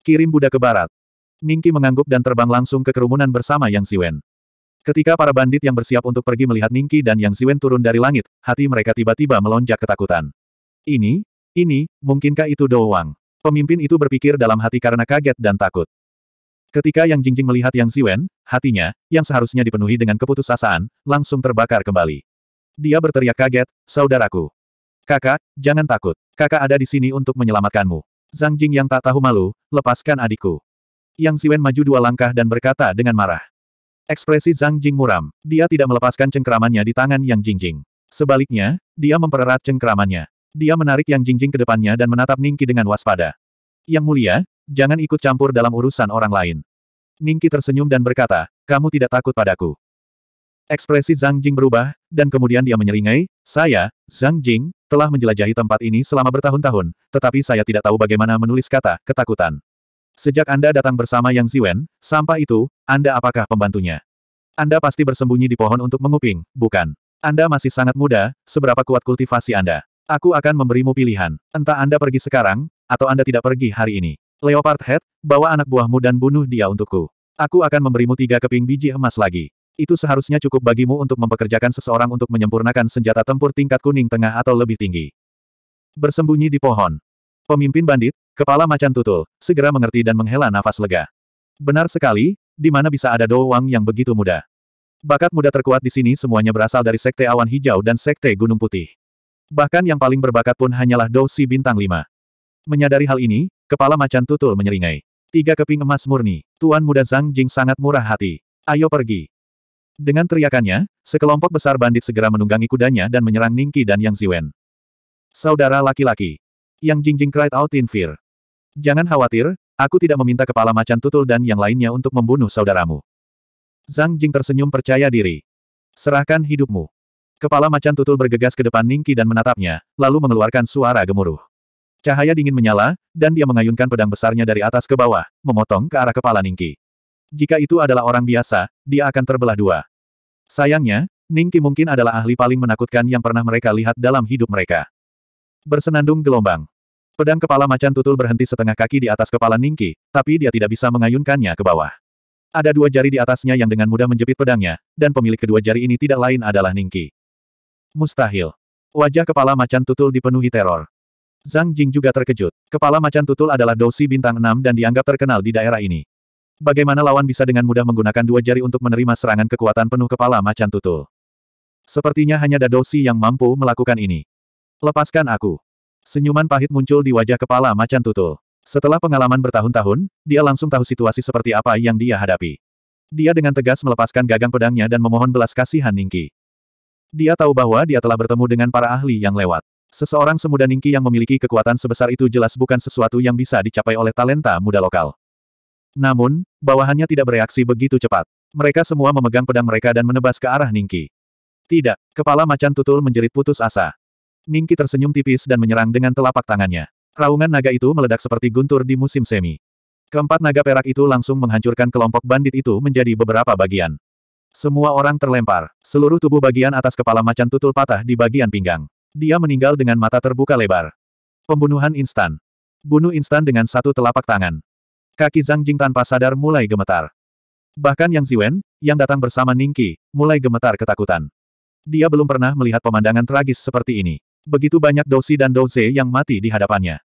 Kirim Buddha ke barat. Ningki mengangguk dan terbang langsung ke kerumunan bersama Yang Siwen. Ketika para bandit yang bersiap untuk pergi melihat Ningki dan Yang Siwen turun dari langit, hati mereka tiba-tiba melonjak ketakutan. Ini, ini, mungkinkah itu Dou Wang? Pemimpin itu berpikir dalam hati karena kaget dan takut. Ketika Yang Jingjing melihat Yang Siwen, hatinya, yang seharusnya dipenuhi dengan keputusasaan, langsung terbakar kembali. Dia berteriak kaget, saudaraku. Kakak, jangan takut. Kakak ada di sini untuk menyelamatkanmu. Zhang Jing yang tak tahu malu, lepaskan adikku. Yang Siwen maju dua langkah dan berkata dengan marah. Ekspresi Zhang Jing muram, dia tidak melepaskan cengkeramannya di tangan Yang Jingjing. Sebaliknya, dia mempererat cengkeramannya. Dia menarik Yang Jingjing ke depannya dan menatap Ningki dengan waspada. Yang mulia, jangan ikut campur dalam urusan orang lain. Ningki tersenyum dan berkata, kamu tidak takut padaku. Ekspresi Zhang Jing berubah, dan kemudian dia menyeringai, saya, Zhang Jing, telah menjelajahi tempat ini selama bertahun-tahun, tetapi saya tidak tahu bagaimana menulis kata, ketakutan. Sejak Anda datang bersama Yang Ziwen, sampah itu, Anda apakah pembantunya? Anda pasti bersembunyi di pohon untuk menguping, bukan? Anda masih sangat muda, seberapa kuat kultivasi Anda? Aku akan memberimu pilihan. Entah Anda pergi sekarang, atau Anda tidak pergi hari ini. Leopard Head, bawa anak buahmu dan bunuh dia untukku. Aku akan memberimu tiga keping biji emas lagi. Itu seharusnya cukup bagimu untuk mempekerjakan seseorang untuk menyempurnakan senjata tempur tingkat kuning tengah atau lebih tinggi. Bersembunyi di pohon. Pemimpin bandit, kepala macan tutul, segera mengerti dan menghela nafas lega. Benar sekali, di mana bisa ada Dou Wang yang begitu muda. Bakat muda terkuat di sini semuanya berasal dari Sekte Awan Hijau dan Sekte Gunung Putih. Bahkan yang paling berbakat pun hanyalah Dou Si Bintang 5. Menyadari hal ini, kepala macan tutul menyeringai. Tiga keping emas murni, Tuan Muda Zhang Jing sangat murah hati. Ayo pergi. Dengan teriakannya, sekelompok besar bandit segera menunggangi kudanya dan menyerang Ningki dan Yang Ziwen. Saudara laki-laki. Yang Jingjing cried out in fear. Jangan khawatir, aku tidak meminta kepala macan tutul dan yang lainnya untuk membunuh saudaramu. Zhang Jing tersenyum percaya diri. Serahkan hidupmu. Kepala macan tutul bergegas ke depan Ningki dan menatapnya, lalu mengeluarkan suara gemuruh. Cahaya dingin menyala, dan dia mengayunkan pedang besarnya dari atas ke bawah, memotong ke arah kepala Ningki. Jika itu adalah orang biasa, dia akan terbelah dua. Sayangnya, Ningki mungkin adalah ahli paling menakutkan yang pernah mereka lihat dalam hidup mereka. Bersenandung gelombang. Pedang kepala macan tutul berhenti setengah kaki di atas kepala Ningki, tapi dia tidak bisa mengayunkannya ke bawah. Ada dua jari di atasnya yang dengan mudah menjepit pedangnya, dan pemilik kedua jari ini tidak lain adalah Ningki. Mustahil. Wajah kepala macan tutul dipenuhi teror. Zhang Jing juga terkejut. Kepala macan tutul adalah dosi bintang 6 dan dianggap terkenal di daerah ini. Bagaimana lawan bisa dengan mudah menggunakan dua jari untuk menerima serangan kekuatan penuh kepala macan tutul? Sepertinya hanya Dadosi yang mampu melakukan ini. Lepaskan aku. Senyuman pahit muncul di wajah kepala macan tutul. Setelah pengalaman bertahun-tahun, dia langsung tahu situasi seperti apa yang dia hadapi. Dia dengan tegas melepaskan gagang pedangnya dan memohon belas kasihan Ningki. Dia tahu bahwa dia telah bertemu dengan para ahli yang lewat. Seseorang semuda Ningki yang memiliki kekuatan sebesar itu jelas bukan sesuatu yang bisa dicapai oleh talenta muda lokal. Namun, bawahannya tidak bereaksi begitu cepat. Mereka semua memegang pedang mereka dan menebas ke arah Ningki. Tidak, kepala macan tutul menjerit putus asa. Ningki tersenyum tipis dan menyerang dengan telapak tangannya. Raungan naga itu meledak seperti guntur di musim semi. Keempat naga perak itu langsung menghancurkan kelompok bandit itu menjadi beberapa bagian. Semua orang terlempar, seluruh tubuh bagian atas kepala macan tutul patah di bagian pinggang. Dia meninggal dengan mata terbuka lebar. Pembunuhan instan. Bunuh instan dengan satu telapak tangan. Kaki Zhang Jing tanpa sadar mulai gemetar. Bahkan Yang Ziwen, yang datang bersama Ningqi, mulai gemetar ketakutan. Dia belum pernah melihat pemandangan tragis seperti ini. Begitu banyak Douxi dan Douze yang mati di hadapannya.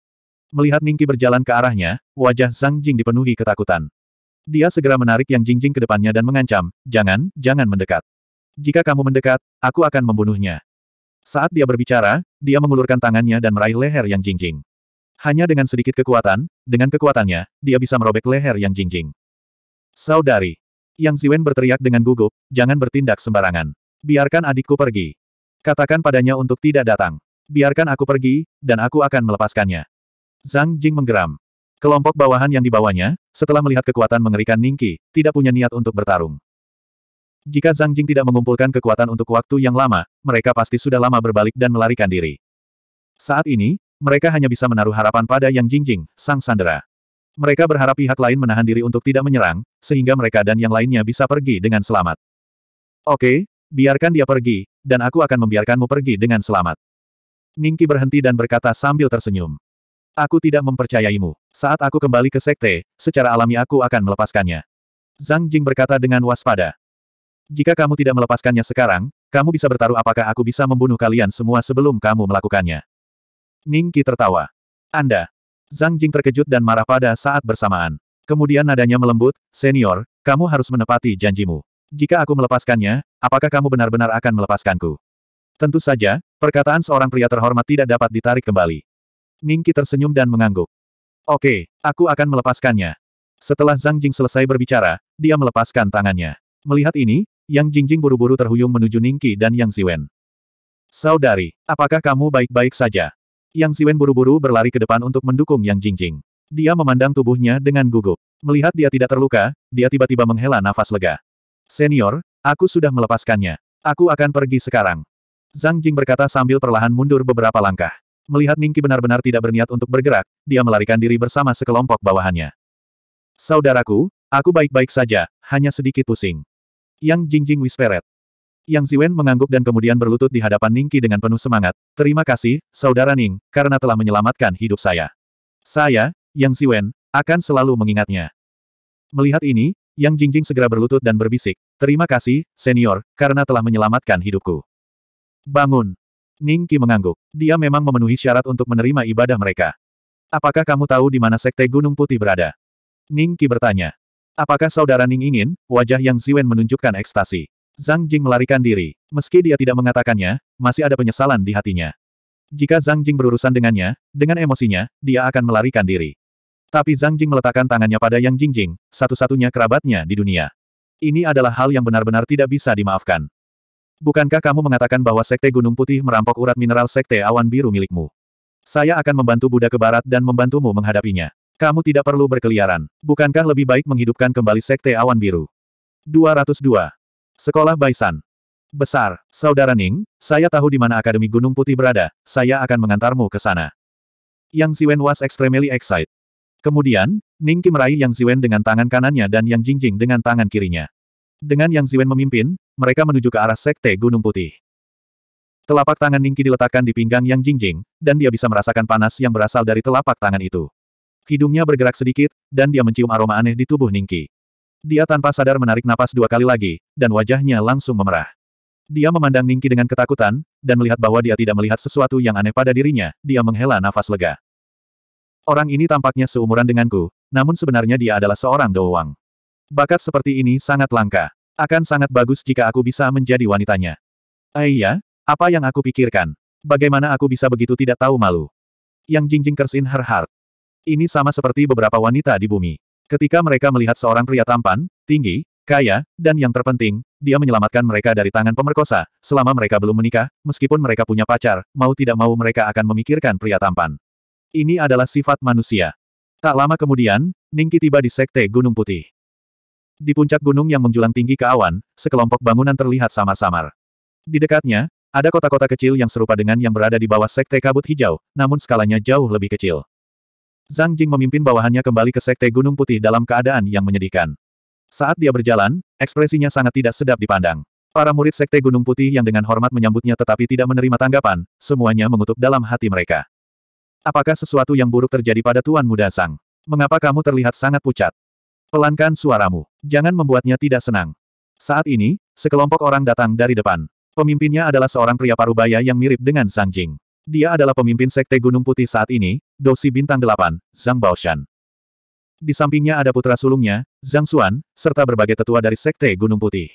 Melihat Ningqi berjalan ke arahnya, wajah Zhang Jing dipenuhi ketakutan. Dia segera menarik Yang Jingjing ke depannya dan mengancam, jangan, jangan mendekat. Jika kamu mendekat, aku akan membunuhnya. Saat dia berbicara, dia mengulurkan tangannya dan meraih leher Yang Jingjing. Hanya dengan sedikit kekuatan, dengan kekuatannya, dia bisa merobek leher Yang Jingjing. Saudari. Yang Ziwen berteriak dengan gugup, jangan bertindak sembarangan. Biarkan adikku pergi. Katakan padanya untuk tidak datang. Biarkan aku pergi, dan aku akan melepaskannya. Zhang Jing menggeram. Kelompok bawahan yang dibawanya, setelah melihat kekuatan mengerikan Ningki, tidak punya niat untuk bertarung. Jika Zhang Jing tidak mengumpulkan kekuatan untuk waktu yang lama, mereka pasti sudah lama berbalik dan melarikan diri. Saat ini, mereka hanya bisa menaruh harapan pada Yang Jingjing, sang sandera. Mereka berharap pihak lain menahan diri untuk tidak menyerang, sehingga mereka dan yang lainnya bisa pergi dengan selamat. Oke, biarkan dia pergi, dan aku akan membiarkanmu pergi dengan selamat. Ningki berhenti dan berkata sambil tersenyum. Aku tidak mempercayaimu. Saat aku kembali ke sekte, secara alami aku akan melepaskannya. Zhang Jing berkata dengan waspada. Jika kamu tidak melepaskannya sekarang, kamu bisa bertaruh apakah aku bisa membunuh kalian semua sebelum kamu melakukannya. Ning Qi tertawa. Anda. Zhang Jing terkejut dan marah pada saat bersamaan. Kemudian nadanya melembut, senior, kamu harus menepati janjimu. Jika aku melepaskannya, apakah kamu benar-benar akan melepaskanku? Tentu saja, perkataan seorang pria terhormat tidak dapat ditarik kembali. Ning Qi tersenyum dan mengangguk. Oke, aku akan melepaskannya. Setelah Zhang Jing selesai berbicara, dia melepaskan tangannya. Melihat ini, Yang Jingjing buru-buru terhuyung menuju Ning Qi dan Yang Ziwen. Saudari, apakah kamu baik-baik saja? Yang Siwen buru-buru berlari ke depan untuk mendukung Yang Jingjing. Dia memandang tubuhnya dengan gugup. Melihat dia tidak terluka, dia tiba-tiba menghela nafas lega. Senior, aku sudah melepaskannya. Aku akan pergi sekarang. Zhang Jing berkata sambil perlahan mundur beberapa langkah. Melihat Ningki benar-benar tidak berniat untuk bergerak, dia melarikan diri bersama sekelompok bawahannya. Saudaraku, aku baik-baik saja, hanya sedikit pusing. Yang Jingjing Whisperet. Yang Ziwen mengangguk dan kemudian berlutut di hadapan Ningki dengan penuh semangat. Terima kasih, Saudara Ning, karena telah menyelamatkan hidup saya. Saya, Yang Ziwen, akan selalu mengingatnya. Melihat ini, Yang Jingjing segera berlutut dan berbisik. Terima kasih, senior, karena telah menyelamatkan hidupku. Bangun. Ningki mengangguk. Dia memang memenuhi syarat untuk menerima ibadah mereka. Apakah kamu tahu di mana Sekte Gunung Putih berada? Ningki bertanya. Apakah saudara Ning ingin? Wajah Yang Ziwen menunjukkan ekstasi. Zhang Jing melarikan diri. Meski dia tidak mengatakannya, masih ada penyesalan di hatinya. Jika Zhang Jing berurusan dengannya, dengan emosinya, dia akan melarikan diri. Tapi Zhang Jing meletakkan tangannya pada Yang Jingjing, satu-satunya kerabatnya di dunia. Ini adalah hal yang benar-benar tidak bisa dimaafkan. Bukankah kamu mengatakan bahwa Sekte Gunung Putih merampok urat mineral Sekte Awan Biru milikmu? Saya akan membantu Buddha ke barat dan membantumu menghadapinya. Kamu tidak perlu berkeliaran. Bukankah lebih baik menghidupkan kembali Sekte Awan Biru? 202. Sekolah Baisan. Besar, Saudara Ning, saya tahu di mana Akademi Gunung Putih berada, saya akan mengantarmu ke sana. Yang Ziwen was extremely excited. Kemudian, Ning Qi meraih Yang Ziwen dengan tangan kanannya dan Yang Jingjing dengan tangan kirinya. Dengan Yang Ziwen memimpin, mereka menuju ke arah Sekte Gunung Putih. Telapak tangan Ningki diletakkan di pinggang Yang Jingjing, dan dia bisa merasakan panas yang berasal dari telapak tangan itu. Hidungnya bergerak sedikit, dan dia mencium aroma aneh di tubuh Ningki. Dia tanpa sadar menarik napas dua kali lagi, dan wajahnya langsung memerah. Dia memandang Ningki dengan ketakutan, dan melihat bahwa dia tidak melihat sesuatu yang aneh pada dirinya, dia menghela nafas lega. Orang ini tampaknya seumuran denganku, namun sebenarnya dia adalah seorang doang. Bakat seperti ini sangat langka. Akan sangat bagus jika aku bisa menjadi wanitanya. Aiyah, eh apa yang aku pikirkan? Bagaimana aku bisa begitu tidak tahu malu? Yang jingjing kersin her heart. Ini sama seperti beberapa wanita di bumi. Ketika mereka melihat seorang pria tampan, tinggi, kaya, dan yang terpenting, dia menyelamatkan mereka dari tangan pemerkosa, selama mereka belum menikah, meskipun mereka punya pacar, mau tidak mau mereka akan memikirkan pria tampan. Ini adalah sifat manusia. Tak lama kemudian, Ningki tiba di Sekte Gunung Putih. Di puncak gunung yang menjulang tinggi ke awan, sekelompok bangunan terlihat samar-samar. Di dekatnya, ada kota-kota kecil yang serupa dengan yang berada di bawah Sekte Kabut Hijau, namun skalanya jauh lebih kecil. Zhang Jing memimpin bawahannya kembali ke Sekte Gunung Putih dalam keadaan yang menyedihkan. Saat dia berjalan, ekspresinya sangat tidak sedap dipandang. Para murid Sekte Gunung Putih yang dengan hormat menyambutnya tetapi tidak menerima tanggapan, semuanya mengutuk dalam hati mereka. Apakah sesuatu yang buruk terjadi pada Tuan Muda Sang? Mengapa kamu terlihat sangat pucat? Pelankan suaramu. Jangan membuatnya tidak senang. Saat ini, sekelompok orang datang dari depan. Pemimpinnya adalah seorang pria parubaya yang mirip dengan Sang Jing. Dia adalah pemimpin Sekte Gunung Putih saat ini, Dosi Bintang 8, Zhang Baoshan. Di sampingnya ada putra sulungnya, Zhang Xuan, serta berbagai tetua dari Sekte Gunung Putih.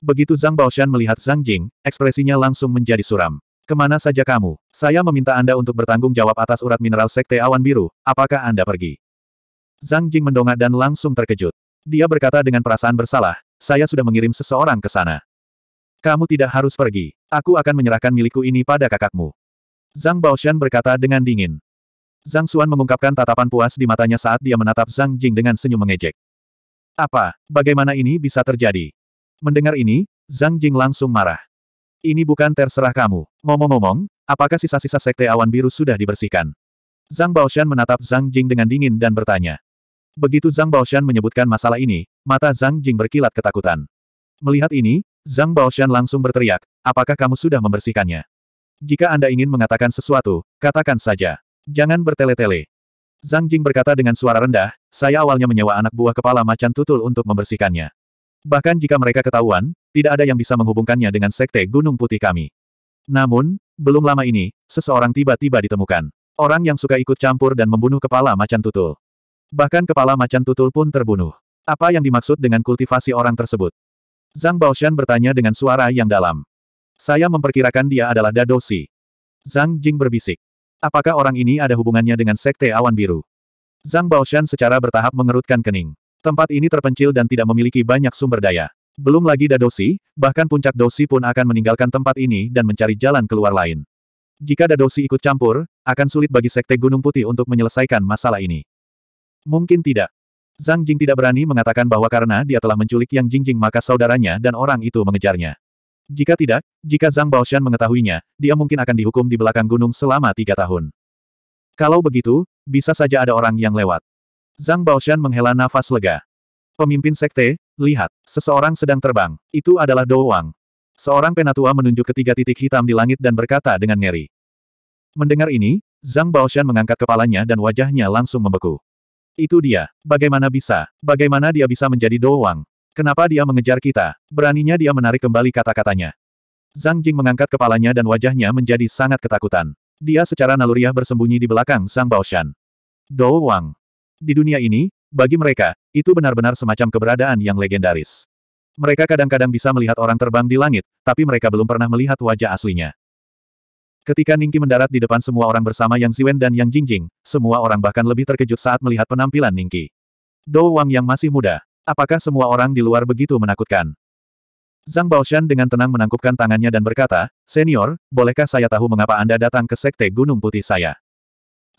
Begitu Zhang Baoshan melihat Zhang Jing, ekspresinya langsung menjadi suram. Kemana saja kamu? Saya meminta Anda untuk bertanggung jawab atas urat mineral Sekte Awan Biru, apakah Anda pergi? Zhang Jing mendongak dan langsung terkejut. Dia berkata dengan perasaan bersalah, saya sudah mengirim seseorang ke sana. Kamu tidak harus pergi. Aku akan menyerahkan milikku ini pada kakakmu. Zhang Baoshan berkata dengan dingin. Zhang Xuan mengungkapkan tatapan puas di matanya saat dia menatap Zhang Jing dengan senyum mengejek. Apa, bagaimana ini bisa terjadi? Mendengar ini, Zhang Jing langsung marah. Ini bukan terserah kamu. Ngomong-ngomong, apakah sisa-sisa sekte awan biru sudah dibersihkan? Zhang Baoshan menatap Zhang Jing dengan dingin dan bertanya. Begitu Zhang Baoshan menyebutkan masalah ini, mata Zhang Jing berkilat ketakutan. Melihat ini, Zhang Baoshan langsung berteriak, apakah kamu sudah membersihkannya? Jika Anda ingin mengatakan sesuatu, katakan saja. Jangan bertele-tele. Zhang Jing berkata dengan suara rendah, saya awalnya menyewa anak buah kepala macan tutul untuk membersihkannya. Bahkan jika mereka ketahuan, tidak ada yang bisa menghubungkannya dengan sekte Gunung Putih kami. Namun, belum lama ini, seseorang tiba-tiba ditemukan. Orang yang suka ikut campur dan membunuh kepala macan tutul. Bahkan kepala macan tutul pun terbunuh. Apa yang dimaksud dengan kultivasi orang tersebut? Zhang Baoshan bertanya dengan suara yang dalam. Saya memperkirakan dia adalah Dadosi. Zhang Jing berbisik. Apakah orang ini ada hubungannya dengan Sekte Awan Biru? Zhang Baoshan secara bertahap mengerutkan kening. Tempat ini terpencil dan tidak memiliki banyak sumber daya. Belum lagi Dadosi, bahkan puncak Dosi pun akan meninggalkan tempat ini dan mencari jalan keluar lain. Jika Dadosi ikut campur, akan sulit bagi Sekte Gunung Putih untuk menyelesaikan masalah ini. Mungkin tidak. Zhang Jing tidak berani mengatakan bahwa karena dia telah menculik Yang Jingjing maka saudaranya dan orang itu mengejarnya. Jika tidak, jika Zhang Baoshan mengetahuinya, dia mungkin akan dihukum di belakang gunung selama tiga tahun. Kalau begitu, bisa saja ada orang yang lewat. Zhang Baoshan menghela nafas lega. Pemimpin sekte, lihat, seseorang sedang terbang. Itu adalah Dou Wang. Seorang penatua menunjuk ketiga titik hitam di langit dan berkata dengan ngeri. Mendengar ini, Zhang Baoshan mengangkat kepalanya dan wajahnya langsung membeku. Itu dia. Bagaimana bisa? Bagaimana dia bisa menjadi Dou Wang? Kenapa dia mengejar kita? Beraninya dia menarik kembali kata-katanya. Zhang Jing mengangkat kepalanya dan wajahnya menjadi sangat ketakutan. Dia secara naluriah bersembunyi di belakang Sang Baoshan. Dou Wang. Di dunia ini, bagi mereka, itu benar-benar semacam keberadaan yang legendaris. Mereka kadang-kadang bisa melihat orang terbang di langit, tapi mereka belum pernah melihat wajah aslinya. Ketika Ningki mendarat di depan semua orang bersama Yang Ziwen dan Yang Jingjing, semua orang bahkan lebih terkejut saat melihat penampilan Ningki. Dou Wang yang masih muda, Apakah semua orang di luar begitu menakutkan? Zhang Baoshan dengan tenang menangkupkan tangannya dan berkata, Senior, bolehkah saya tahu mengapa Anda datang ke Sekte Gunung Putih saya?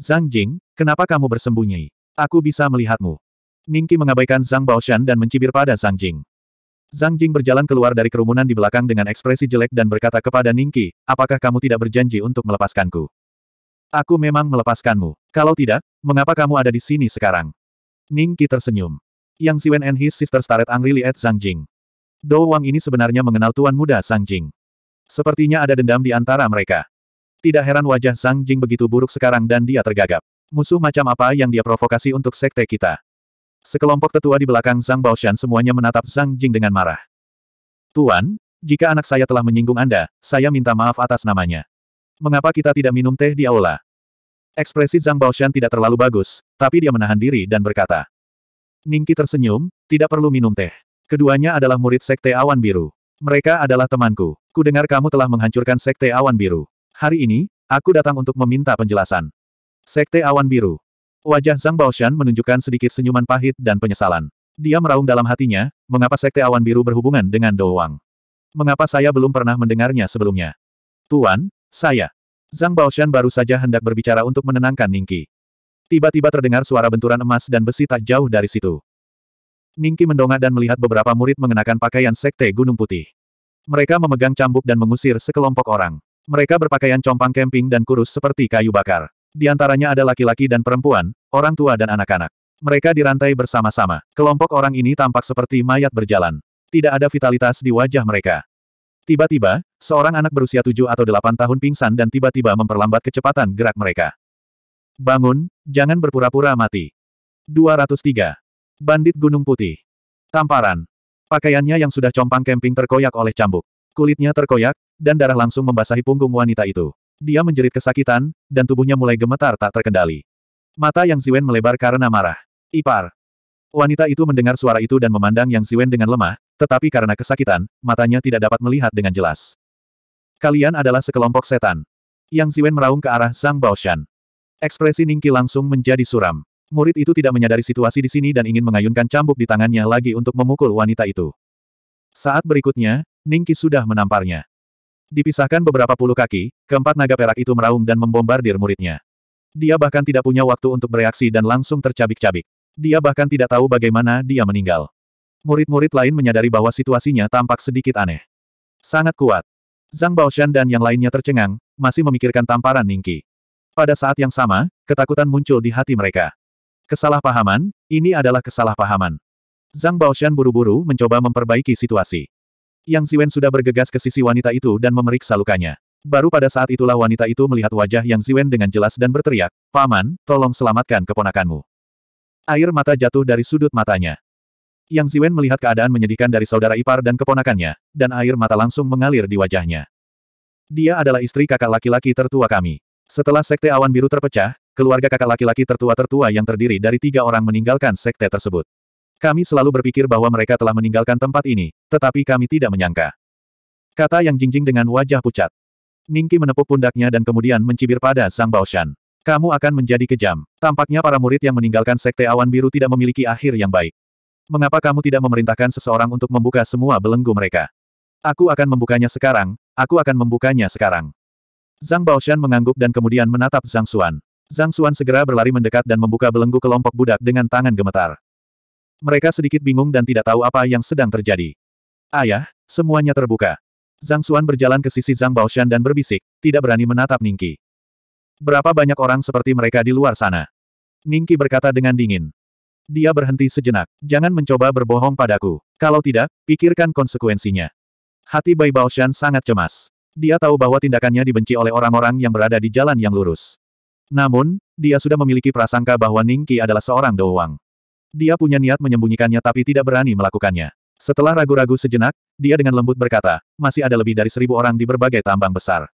Zhang Jing, kenapa kamu bersembunyi? Aku bisa melihatmu. Ningki mengabaikan Zhang Baoshan dan mencibir pada Zhang Jing. Zhang Jing berjalan keluar dari kerumunan di belakang dengan ekspresi jelek dan berkata kepada Ningki, apakah kamu tidak berjanji untuk melepaskanku? Aku memang melepaskanmu. Kalau tidak, mengapa kamu ada di sini sekarang? Ningki tersenyum. Yang Siwen and his sister stared angrily at Zhang Jing. Dou Wang ini sebenarnya mengenal tuan muda Zhang Jing. Sepertinya ada dendam di antara mereka. Tidak heran wajah Zhang Jing begitu buruk sekarang dan dia tergagap. Musuh macam apa yang dia provokasi untuk sekte kita? Sekelompok tetua di belakang Zhang Baoshan semuanya menatap Zhang Jing dengan marah. Tuan, jika anak saya telah menyinggung Anda, saya minta maaf atas namanya. Mengapa kita tidak minum teh di aula? Ekspresi Zhang Baoshan tidak terlalu bagus, tapi dia menahan diri dan berkata. Ningki tersenyum, tidak perlu minum teh. Keduanya adalah murid Sekte Awan Biru. Mereka adalah temanku. Ku dengar kamu telah menghancurkan Sekte Awan Biru. Hari ini, aku datang untuk meminta penjelasan. Sekte Awan Biru. Wajah Zhang Baoshan menunjukkan sedikit senyuman pahit dan penyesalan. Dia meraung dalam hatinya, mengapa Sekte Awan Biru berhubungan dengan Dou Wang. Mengapa saya belum pernah mendengarnya sebelumnya? Tuan, saya. Zhang Baoshan baru saja hendak berbicara untuk menenangkan Ningki. Tiba-tiba terdengar suara benturan emas dan besi tak jauh dari situ. Ningki mendongak dan melihat beberapa murid mengenakan pakaian sekte Gunung Putih. Mereka memegang cambuk dan mengusir sekelompok orang. Mereka berpakaian compang kemping dan kurus seperti kayu bakar. Di antaranya ada laki-laki dan perempuan, orang tua dan anak-anak. Mereka dirantai bersama-sama. Kelompok orang ini tampak seperti mayat berjalan. Tidak ada vitalitas di wajah mereka. Tiba-tiba, seorang anak berusia tujuh atau delapan tahun pingsan dan tiba-tiba memperlambat kecepatan gerak mereka. Bangun, jangan berpura-pura mati. 203. Bandit Gunung Putih. Tamparan. Pakaiannya yang sudah compang camping terkoyak oleh cambuk. Kulitnya terkoyak, dan darah langsung membasahi punggung wanita itu. Dia menjerit kesakitan, dan tubuhnya mulai gemetar tak terkendali. Mata Yang Ziwen melebar karena marah. Ipar. Wanita itu mendengar suara itu dan memandang Yang Ziwen dengan lemah, tetapi karena kesakitan, matanya tidak dapat melihat dengan jelas. Kalian adalah sekelompok setan. Yang Ziwen meraung ke arah Zhang Baoshan. Ekspresi Ningki langsung menjadi suram. Murid itu tidak menyadari situasi di sini dan ingin mengayunkan cambuk di tangannya lagi untuk memukul wanita itu. Saat berikutnya, Ningki sudah menamparnya. Dipisahkan beberapa puluh kaki, keempat naga perak itu meraung dan membombardir muridnya. Dia bahkan tidak punya waktu untuk bereaksi dan langsung tercabik-cabik. Dia bahkan tidak tahu bagaimana dia meninggal. Murid-murid lain menyadari bahwa situasinya tampak sedikit aneh. Sangat kuat. Zhang Baoshan dan yang lainnya tercengang, masih memikirkan tamparan Ningki. Pada saat yang sama, ketakutan muncul di hati mereka. Kesalahpahaman, ini adalah kesalahpahaman. Zhang Baoshan buru-buru mencoba memperbaiki situasi. Yang Ziwen sudah bergegas ke sisi wanita itu dan memeriksa lukanya. Baru pada saat itulah wanita itu melihat wajah Yang Ziwen dengan jelas dan berteriak, Paman, tolong selamatkan keponakanmu. Air mata jatuh dari sudut matanya. Yang Ziwen melihat keadaan menyedihkan dari saudara ipar dan keponakannya, dan air mata langsung mengalir di wajahnya. Dia adalah istri kakak laki-laki tertua kami. Setelah sekte awan biru terpecah, keluarga kakak laki-laki tertua-tertua yang terdiri dari tiga orang meninggalkan sekte tersebut. Kami selalu berpikir bahwa mereka telah meninggalkan tempat ini, tetapi kami tidak menyangka. Kata yang jingjing dengan wajah pucat. Ningki menepuk pundaknya dan kemudian mencibir pada Sang Baoshan. Kamu akan menjadi kejam. Tampaknya para murid yang meninggalkan sekte awan biru tidak memiliki akhir yang baik. Mengapa kamu tidak memerintahkan seseorang untuk membuka semua belenggu mereka? Aku akan membukanya sekarang, aku akan membukanya sekarang. Zhang Baoshan mengangguk dan kemudian menatap Zhang Xuan. Zhang Xuan segera berlari mendekat dan membuka belenggu kelompok budak dengan tangan gemetar. Mereka sedikit bingung dan tidak tahu apa yang sedang terjadi. Ayah, semuanya terbuka. Zhang Xuan berjalan ke sisi Zhang Baoshan dan berbisik, tidak berani menatap Ningki. Berapa banyak orang seperti mereka di luar sana? Ningki berkata dengan dingin. Dia berhenti sejenak. Jangan mencoba berbohong padaku. Kalau tidak, pikirkan konsekuensinya. Hati Bai Baoshan sangat cemas. Dia tahu bahwa tindakannya dibenci oleh orang-orang yang berada di jalan yang lurus. Namun, dia sudah memiliki prasangka bahwa Ningki adalah seorang doang. Dia punya niat menyembunyikannya tapi tidak berani melakukannya. Setelah ragu-ragu sejenak, dia dengan lembut berkata, masih ada lebih dari seribu orang di berbagai tambang besar.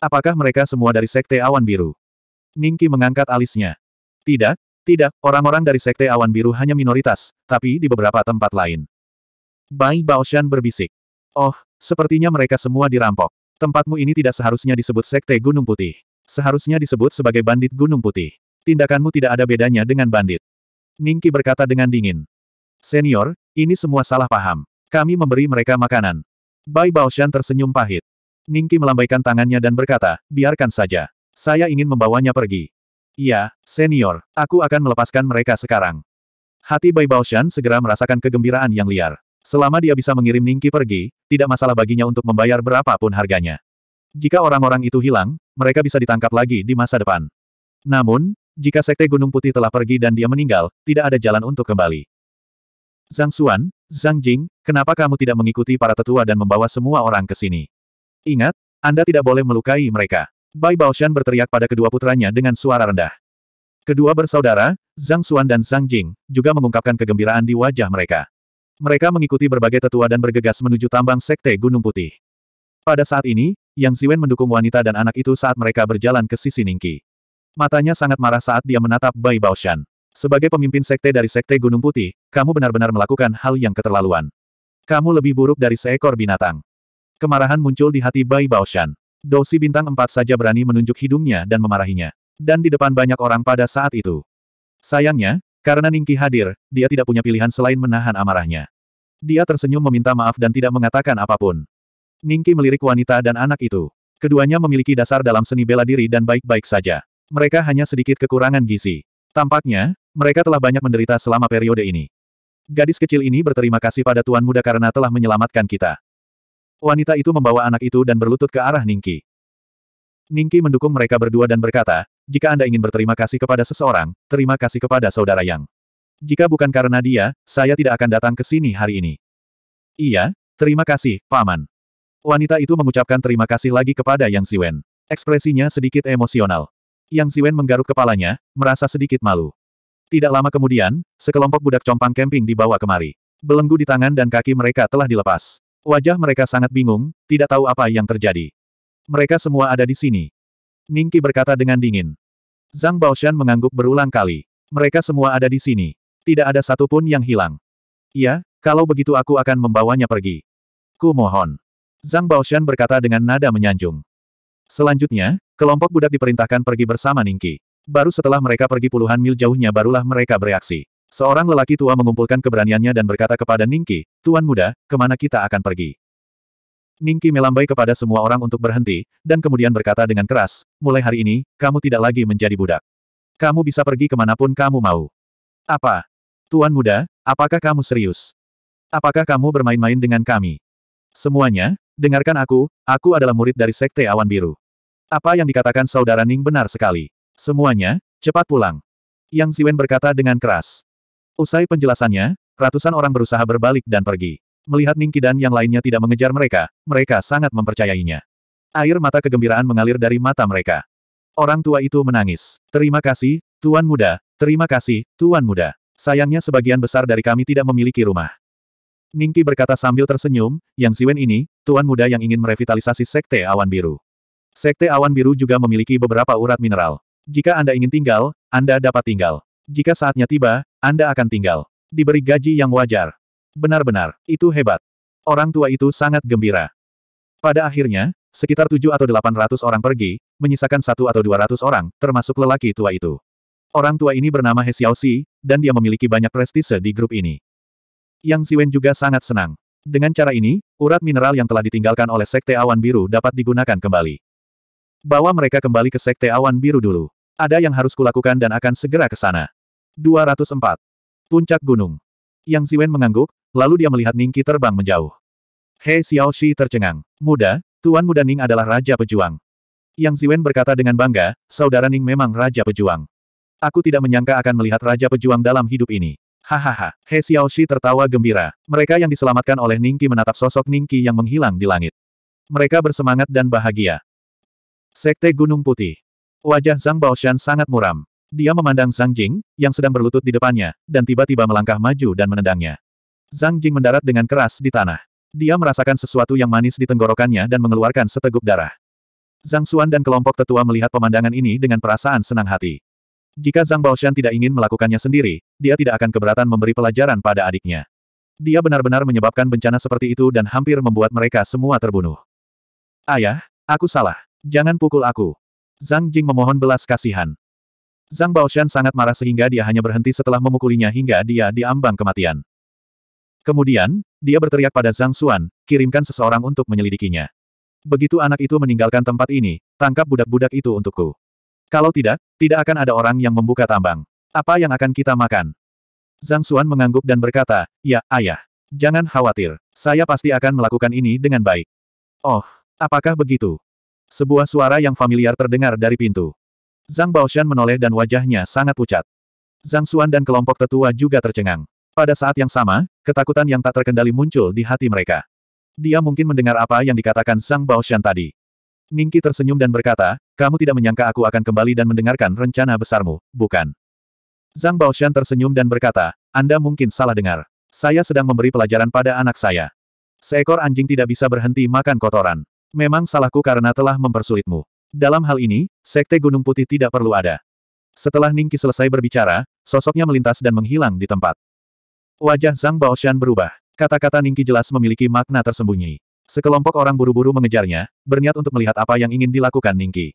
Apakah mereka semua dari Sekte Awan Biru? Ningki mengangkat alisnya. Tidak, tidak, orang-orang dari Sekte Awan Biru hanya minoritas, tapi di beberapa tempat lain. Bai Baoshan berbisik. Oh, sepertinya mereka semua dirampok. Tempatmu ini tidak seharusnya disebut Sekte Gunung Putih. Seharusnya disebut sebagai Bandit Gunung Putih. Tindakanmu tidak ada bedanya dengan bandit. Ningki berkata dengan dingin. Senior, ini semua salah paham. Kami memberi mereka makanan. Bai Baoshan tersenyum pahit. Ningki melambaikan tangannya dan berkata, biarkan saja. Saya ingin membawanya pergi. Iya, senior, aku akan melepaskan mereka sekarang. Hati Bai Baoshan segera merasakan kegembiraan yang liar. Selama dia bisa mengirim Ningki pergi, tidak masalah baginya untuk membayar berapapun harganya. Jika orang-orang itu hilang, mereka bisa ditangkap lagi di masa depan. Namun, jika Sekte Gunung Putih telah pergi dan dia meninggal, tidak ada jalan untuk kembali. Zhang Xuan, Zhang Jing, kenapa kamu tidak mengikuti para tetua dan membawa semua orang ke sini? Ingat, Anda tidak boleh melukai mereka. Bai Baoshan berteriak pada kedua putranya dengan suara rendah. Kedua bersaudara, Zhang Xuan dan Zhang Jing, juga mengungkapkan kegembiraan di wajah mereka. Mereka mengikuti berbagai tetua dan bergegas menuju tambang Sekte Gunung Putih. Pada saat ini, Yang Ziwen mendukung wanita dan anak itu saat mereka berjalan ke sisi Ningki. Matanya sangat marah saat dia menatap Bai Baoshan. Sebagai pemimpin sekte dari Sekte Gunung Putih, kamu benar-benar melakukan hal yang keterlaluan. Kamu lebih buruk dari seekor binatang. Kemarahan muncul di hati Bai Baoshan. Dosi bintang empat saja berani menunjuk hidungnya dan memarahinya. Dan di depan banyak orang pada saat itu. Sayangnya, karena Ningki hadir, dia tidak punya pilihan selain menahan amarahnya. Dia tersenyum meminta maaf dan tidak mengatakan apapun. Ningki melirik wanita dan anak itu. Keduanya memiliki dasar dalam seni bela diri dan baik-baik saja. Mereka hanya sedikit kekurangan gizi. Tampaknya, mereka telah banyak menderita selama periode ini. Gadis kecil ini berterima kasih pada Tuan Muda karena telah menyelamatkan kita. Wanita itu membawa anak itu dan berlutut ke arah Ningki. Ningki mendukung mereka berdua dan berkata, jika Anda ingin berterima kasih kepada seseorang, terima kasih kepada Saudara Yang. Jika bukan karena dia, saya tidak akan datang ke sini hari ini. Iya, terima kasih, Paman. Wanita itu mengucapkan terima kasih lagi kepada Yang Siwen. Ekspresinya sedikit emosional. Yang Siwen menggaruk kepalanya, merasa sedikit malu. Tidak lama kemudian, sekelompok budak compang kemping dibawa kemari. Belenggu di tangan dan kaki mereka telah dilepas. Wajah mereka sangat bingung, tidak tahu apa yang terjadi. Mereka semua ada di sini, Ningki berkata dengan dingin. Zhang Baoshan mengangguk berulang kali. Mereka semua ada di sini. Tidak ada satupun yang hilang. Iya, kalau begitu aku akan membawanya pergi. Ku mohon. Zhang Baoshan berkata dengan nada menyanjung. Selanjutnya, kelompok budak diperintahkan pergi bersama Ningki. Baru setelah mereka pergi puluhan mil jauhnya barulah mereka bereaksi. Seorang lelaki tua mengumpulkan keberaniannya dan berkata kepada Ningki, Tuan muda, kemana kita akan pergi? Ningki melambai kepada semua orang untuk berhenti, dan kemudian berkata dengan keras, mulai hari ini, kamu tidak lagi menjadi budak. Kamu bisa pergi kemanapun kamu mau. Apa? Tuan muda, apakah kamu serius? Apakah kamu bermain-main dengan kami? Semuanya, dengarkan aku, aku adalah murid dari Sekte Awan Biru. Apa yang dikatakan saudara Ning benar sekali. Semuanya, cepat pulang. Yang Siwen berkata dengan keras. Usai penjelasannya, ratusan orang berusaha berbalik dan pergi. Melihat Ningki dan yang lainnya tidak mengejar mereka, mereka sangat mempercayainya. Air mata kegembiraan mengalir dari mata mereka. Orang tua itu menangis. Terima kasih, Tuan Muda, terima kasih, Tuan Muda. Sayangnya sebagian besar dari kami tidak memiliki rumah. Ningki berkata sambil tersenyum, Yang Ziwen ini, Tuan Muda yang ingin merevitalisasi Sekte Awan Biru. Sekte Awan Biru juga memiliki beberapa urat mineral. Jika Anda ingin tinggal, Anda dapat tinggal. Jika saatnya tiba, Anda akan tinggal. Diberi gaji yang wajar. Benar-benar, itu hebat. Orang tua itu sangat gembira. Pada akhirnya, sekitar tujuh atau delapan ratus orang pergi, menyisakan satu atau dua ratus orang, termasuk lelaki tua itu. Orang tua ini bernama He Xiaoxi, dan dia memiliki banyak prestise di grup ini. Yang Siwen juga sangat senang. Dengan cara ini, urat mineral yang telah ditinggalkan oleh Sekte Awan Biru dapat digunakan kembali. Bawa mereka kembali ke Sekte Awan Biru dulu. Ada yang harus kulakukan dan akan segera ke sana. 204. Puncak Gunung yang Ziwen mengangguk, lalu dia melihat Ningki terbang menjauh. He Xiao Shi tercengang. Muda, Tuan Muda Ning adalah Raja Pejuang. Yang Ziwen berkata dengan bangga, saudara Ning memang Raja Pejuang. Aku tidak menyangka akan melihat Raja Pejuang dalam hidup ini. Hahaha. He Xiao Shi tertawa gembira. Mereka yang diselamatkan oleh Ningki menatap sosok Ningki yang menghilang di langit. Mereka bersemangat dan bahagia. Sekte Gunung Putih. Wajah Zhang Baoshan sangat muram. Dia memandang Zhang Jing, yang sedang berlutut di depannya, dan tiba-tiba melangkah maju dan menendangnya. Zhang Jing mendarat dengan keras di tanah. Dia merasakan sesuatu yang manis di tenggorokannya dan mengeluarkan seteguk darah. Zhang Xuan dan kelompok tetua melihat pemandangan ini dengan perasaan senang hati. Jika Zhang Baoshan tidak ingin melakukannya sendiri, dia tidak akan keberatan memberi pelajaran pada adiknya. Dia benar-benar menyebabkan bencana seperti itu dan hampir membuat mereka semua terbunuh. Ayah, aku salah. Jangan pukul aku. Zhang Jing memohon belas kasihan. Zhang Baoshan sangat marah sehingga dia hanya berhenti setelah memukulinya hingga dia diambang kematian. Kemudian, dia berteriak pada Zhang Xuan, kirimkan seseorang untuk menyelidikinya. Begitu anak itu meninggalkan tempat ini, tangkap budak-budak itu untukku. Kalau tidak, tidak akan ada orang yang membuka tambang. Apa yang akan kita makan? Zhang Xuan mengangguk dan berkata, ya, ayah. Jangan khawatir, saya pasti akan melakukan ini dengan baik. Oh, apakah begitu? Sebuah suara yang familiar terdengar dari pintu. Zhang Baoshan menoleh dan wajahnya sangat pucat. Zhang Xuan dan kelompok tetua juga tercengang. Pada saat yang sama, ketakutan yang tak terkendali muncul di hati mereka. Dia mungkin mendengar apa yang dikatakan Zhang Baoshan tadi. Ningki tersenyum dan berkata, kamu tidak menyangka aku akan kembali dan mendengarkan rencana besarmu, bukan? Zhang Baoshan tersenyum dan berkata, Anda mungkin salah dengar. Saya sedang memberi pelajaran pada anak saya. Seekor anjing tidak bisa berhenti makan kotoran. Memang salahku karena telah mempersulitmu. Dalam hal ini, Sekte Gunung Putih tidak perlu ada. Setelah Ningki selesai berbicara, sosoknya melintas dan menghilang di tempat. Wajah Zhang Baoshan berubah. Kata-kata Ningki jelas memiliki makna tersembunyi. Sekelompok orang buru-buru mengejarnya, berniat untuk melihat apa yang ingin dilakukan Ningki.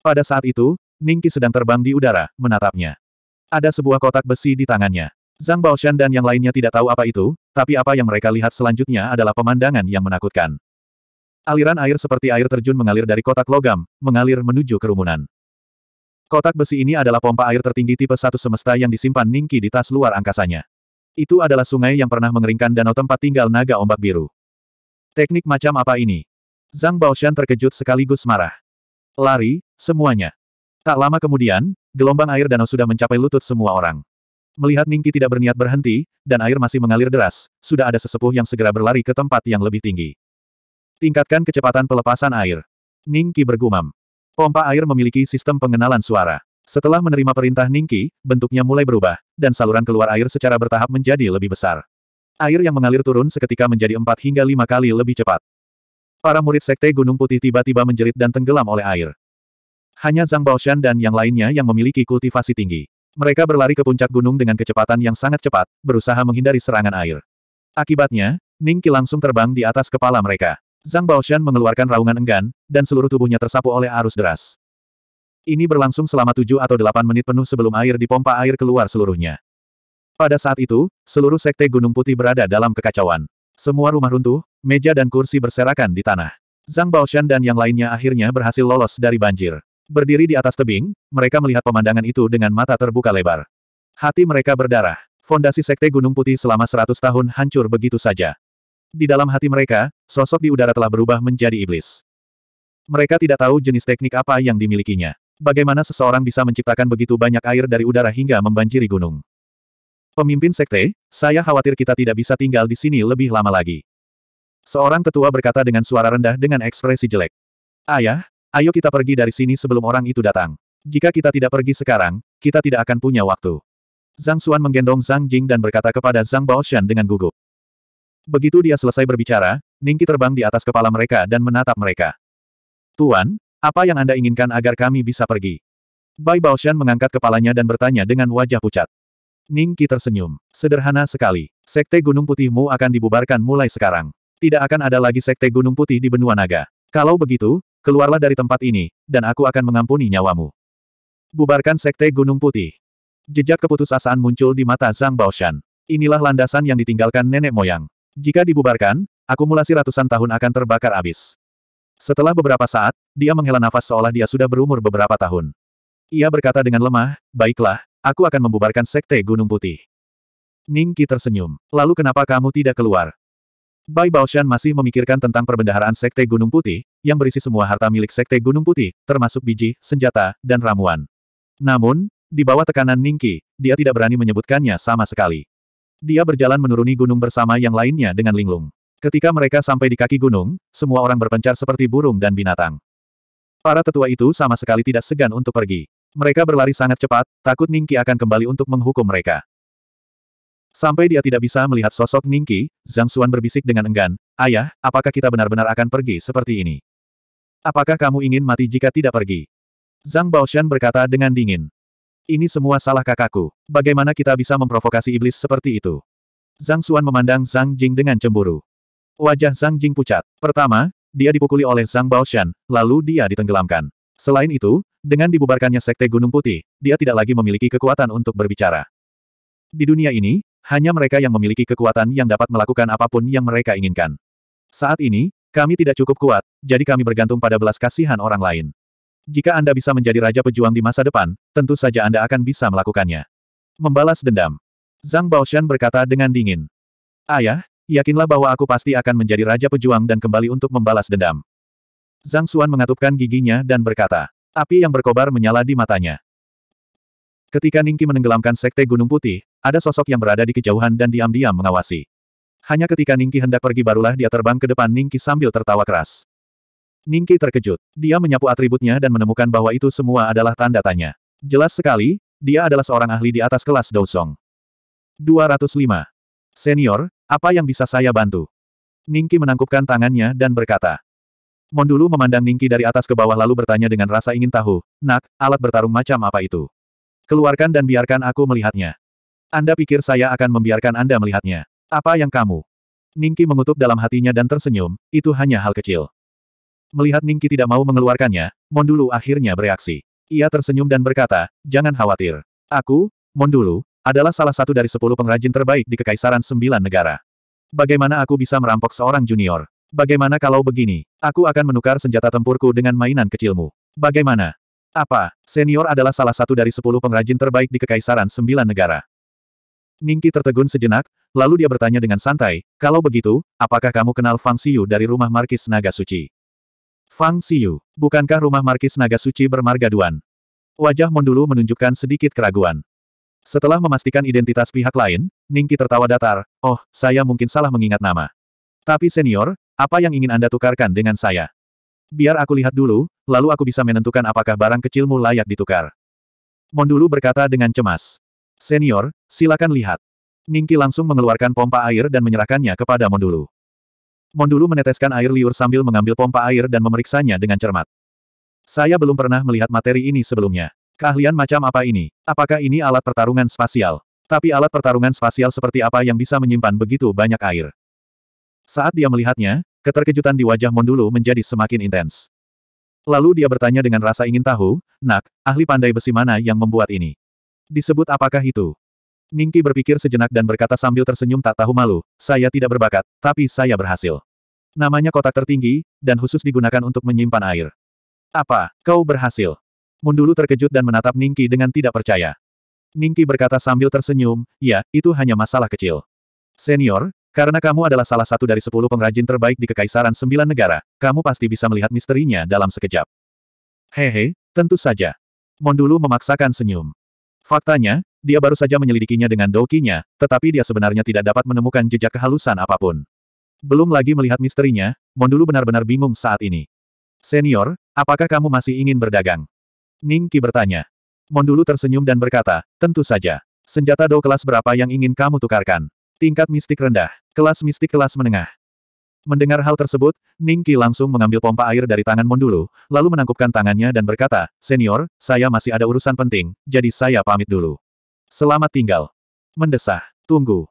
Pada saat itu, Ningki sedang terbang di udara, menatapnya. Ada sebuah kotak besi di tangannya. Zhang Baoshan dan yang lainnya tidak tahu apa itu, tapi apa yang mereka lihat selanjutnya adalah pemandangan yang menakutkan. Aliran air seperti air terjun mengalir dari kotak logam, mengalir menuju kerumunan. Kotak besi ini adalah pompa air tertinggi tipe satu semesta yang disimpan Ningki di tas luar angkasanya. Itu adalah sungai yang pernah mengeringkan danau tempat tinggal naga ombak biru. Teknik macam apa ini? Zhang Baoshan terkejut sekaligus marah. Lari, semuanya. Tak lama kemudian, gelombang air danau sudah mencapai lutut semua orang. Melihat Ningki tidak berniat berhenti, dan air masih mengalir deras, sudah ada sesepuh yang segera berlari ke tempat yang lebih tinggi. Tingkatkan kecepatan pelepasan air. Ningki bergumam. Pompa air memiliki sistem pengenalan suara. Setelah menerima perintah Ningki, bentuknya mulai berubah, dan saluran keluar air secara bertahap menjadi lebih besar. Air yang mengalir turun seketika menjadi empat hingga lima kali lebih cepat. Para murid Sekte Gunung Putih tiba-tiba menjerit dan tenggelam oleh air. Hanya Zhang Baoshan dan yang lainnya yang memiliki kultivasi tinggi. Mereka berlari ke puncak gunung dengan kecepatan yang sangat cepat, berusaha menghindari serangan air. Akibatnya, Ningki langsung terbang di atas kepala mereka. Zhang Baoshan mengeluarkan raungan enggan, dan seluruh tubuhnya tersapu oleh arus deras. Ini berlangsung selama tujuh atau delapan menit penuh sebelum air dipompa air keluar seluruhnya. Pada saat itu, seluruh sekte Gunung Putih berada dalam kekacauan. Semua rumah runtuh, meja dan kursi berserakan di tanah. Zhang Baoshan dan yang lainnya akhirnya berhasil lolos dari banjir. Berdiri di atas tebing, mereka melihat pemandangan itu dengan mata terbuka lebar. Hati mereka berdarah. Fondasi Sekte Gunung Putih selama seratus tahun hancur begitu saja. Di dalam hati mereka, sosok di udara telah berubah menjadi iblis. Mereka tidak tahu jenis teknik apa yang dimilikinya. Bagaimana seseorang bisa menciptakan begitu banyak air dari udara hingga membanjiri gunung. Pemimpin sekte, saya khawatir kita tidak bisa tinggal di sini lebih lama lagi. Seorang tetua berkata dengan suara rendah dengan ekspresi jelek. Ayah, ayo kita pergi dari sini sebelum orang itu datang. Jika kita tidak pergi sekarang, kita tidak akan punya waktu. Zhang Xuan menggendong Zhang Jing dan berkata kepada Zhang Baoshan dengan gugup. Begitu dia selesai berbicara, Ningki terbang di atas kepala mereka dan menatap mereka. Tuan, apa yang Anda inginkan agar kami bisa pergi? Bai Baoshan mengangkat kepalanya dan bertanya dengan wajah pucat. Ningki tersenyum. Sederhana sekali. Sekte Gunung Putihmu akan dibubarkan mulai sekarang. Tidak akan ada lagi Sekte Gunung Putih di benua naga. Kalau begitu, keluarlah dari tempat ini, dan aku akan mengampuni nyawamu. Bubarkan Sekte Gunung Putih. Jejak keputusasaan muncul di mata Zhang Baoshan. Inilah landasan yang ditinggalkan nenek moyang. Jika dibubarkan, akumulasi ratusan tahun akan terbakar habis. Setelah beberapa saat, dia menghela nafas seolah dia sudah berumur beberapa tahun. Ia berkata dengan lemah, baiklah, aku akan membubarkan Sekte Gunung Putih. Ning Qi tersenyum. Lalu kenapa kamu tidak keluar? Bai Baoshan masih memikirkan tentang perbendaharaan Sekte Gunung Putih, yang berisi semua harta milik Sekte Gunung Putih, termasuk biji, senjata, dan ramuan. Namun, di bawah tekanan Ning Qi, dia tidak berani menyebutkannya sama sekali. Dia berjalan menuruni gunung bersama yang lainnya dengan linglung. Ketika mereka sampai di kaki gunung, semua orang berpencar seperti burung dan binatang. Para tetua itu sama sekali tidak segan untuk pergi. Mereka berlari sangat cepat, takut Ningki akan kembali untuk menghukum mereka. Sampai dia tidak bisa melihat sosok Ningki, Zhang Xuan berbisik dengan enggan, Ayah, apakah kita benar-benar akan pergi seperti ini? Apakah kamu ingin mati jika tidak pergi? Zhang Baoshan berkata dengan dingin. Ini semua salah kakakku. Bagaimana kita bisa memprovokasi iblis seperti itu? Zhang Xuan memandang Zhang Jing dengan cemburu. Wajah Zhang Jing pucat. Pertama, dia dipukuli oleh Zhang Baoshan, lalu dia ditenggelamkan. Selain itu, dengan dibubarkannya Sekte Gunung Putih, dia tidak lagi memiliki kekuatan untuk berbicara. Di dunia ini, hanya mereka yang memiliki kekuatan yang dapat melakukan apapun yang mereka inginkan. Saat ini, kami tidak cukup kuat, jadi kami bergantung pada belas kasihan orang lain. Jika Anda bisa menjadi raja pejuang di masa depan, tentu saja Anda akan bisa melakukannya. Membalas dendam. Zhang Baoshan berkata dengan dingin. Ayah, yakinlah bahwa aku pasti akan menjadi raja pejuang dan kembali untuk membalas dendam. Zhang Xuan mengatupkan giginya dan berkata. Api yang berkobar menyala di matanya. Ketika Ningki menenggelamkan Sekte Gunung Putih, ada sosok yang berada di kejauhan dan diam-diam mengawasi. Hanya ketika Ningki hendak pergi barulah dia terbang ke depan Ningki sambil tertawa keras. Ningki terkejut. Dia menyapu atributnya dan menemukan bahwa itu semua adalah tanda tanya. Jelas sekali, dia adalah seorang ahli di atas kelas Dousong. 205. Senior, apa yang bisa saya bantu? Ningki menangkupkan tangannya dan berkata. Mondulu memandang Ningki dari atas ke bawah lalu bertanya dengan rasa ingin tahu, Nak, alat bertarung macam apa itu? Keluarkan dan biarkan aku melihatnya. Anda pikir saya akan membiarkan Anda melihatnya? Apa yang kamu? Ningki mengutuk dalam hatinya dan tersenyum, itu hanya hal kecil. Melihat Ningki tidak mau mengeluarkannya, Mondulu akhirnya bereaksi. Ia tersenyum dan berkata, jangan khawatir. Aku, Mondulu, adalah salah satu dari sepuluh pengrajin terbaik di Kekaisaran Sembilan Negara. Bagaimana aku bisa merampok seorang junior? Bagaimana kalau begini? Aku akan menukar senjata tempurku dengan mainan kecilmu. Bagaimana? Apa, senior adalah salah satu dari sepuluh pengrajin terbaik di Kekaisaran Sembilan Negara. Ningki tertegun sejenak, lalu dia bertanya dengan santai, kalau begitu, apakah kamu kenal Fang Siyu dari rumah Markis Naga Suci? Fang Xiu, bukankah rumah markis naga suci bermarga Duan? Wajah Mondulu menunjukkan sedikit keraguan. Setelah memastikan identitas pihak lain, Ningki tertawa datar, oh, saya mungkin salah mengingat nama. Tapi senior, apa yang ingin Anda tukarkan dengan saya? Biar aku lihat dulu, lalu aku bisa menentukan apakah barang kecilmu layak ditukar. Mondulu berkata dengan cemas. Senior, silakan lihat. Ningki langsung mengeluarkan pompa air dan menyerahkannya kepada Mondulu. Mondulu meneteskan air liur sambil mengambil pompa air dan memeriksanya dengan cermat. Saya belum pernah melihat materi ini sebelumnya. Keahlian macam apa ini? Apakah ini alat pertarungan spasial? Tapi alat pertarungan spasial seperti apa yang bisa menyimpan begitu banyak air? Saat dia melihatnya, keterkejutan di wajah Mondulu menjadi semakin intens. Lalu dia bertanya dengan rasa ingin tahu, Nak, ahli pandai besi mana yang membuat ini? Disebut apakah itu? Ningki berpikir sejenak dan berkata sambil tersenyum tak tahu malu, saya tidak berbakat, tapi saya berhasil. Namanya kotak tertinggi, dan khusus digunakan untuk menyimpan air. Apa, kau berhasil? Mundulu terkejut dan menatap Ningki dengan tidak percaya. Ningki berkata sambil tersenyum, ya, itu hanya masalah kecil. Senior, karena kamu adalah salah satu dari sepuluh pengrajin terbaik di Kekaisaran Sembilan Negara, kamu pasti bisa melihat misterinya dalam sekejap. Hehe, tentu saja. Mondulu memaksakan senyum. Faktanya, dia baru saja menyelidikinya dengan doukinya, tetapi dia sebenarnya tidak dapat menemukan jejak kehalusan apapun. Belum lagi melihat misterinya, Mondulu benar-benar bingung saat ini. Senior, apakah kamu masih ingin berdagang? Ning bertanya. Mondulu tersenyum dan berkata, tentu saja. Senjata dou kelas berapa yang ingin kamu tukarkan? Tingkat mistik rendah, kelas mistik kelas menengah. Mendengar hal tersebut, Ning langsung mengambil pompa air dari tangan Mondulu, lalu menangkupkan tangannya dan berkata, Senior, saya masih ada urusan penting, jadi saya pamit dulu. Selamat tinggal. Mendesah. Tunggu.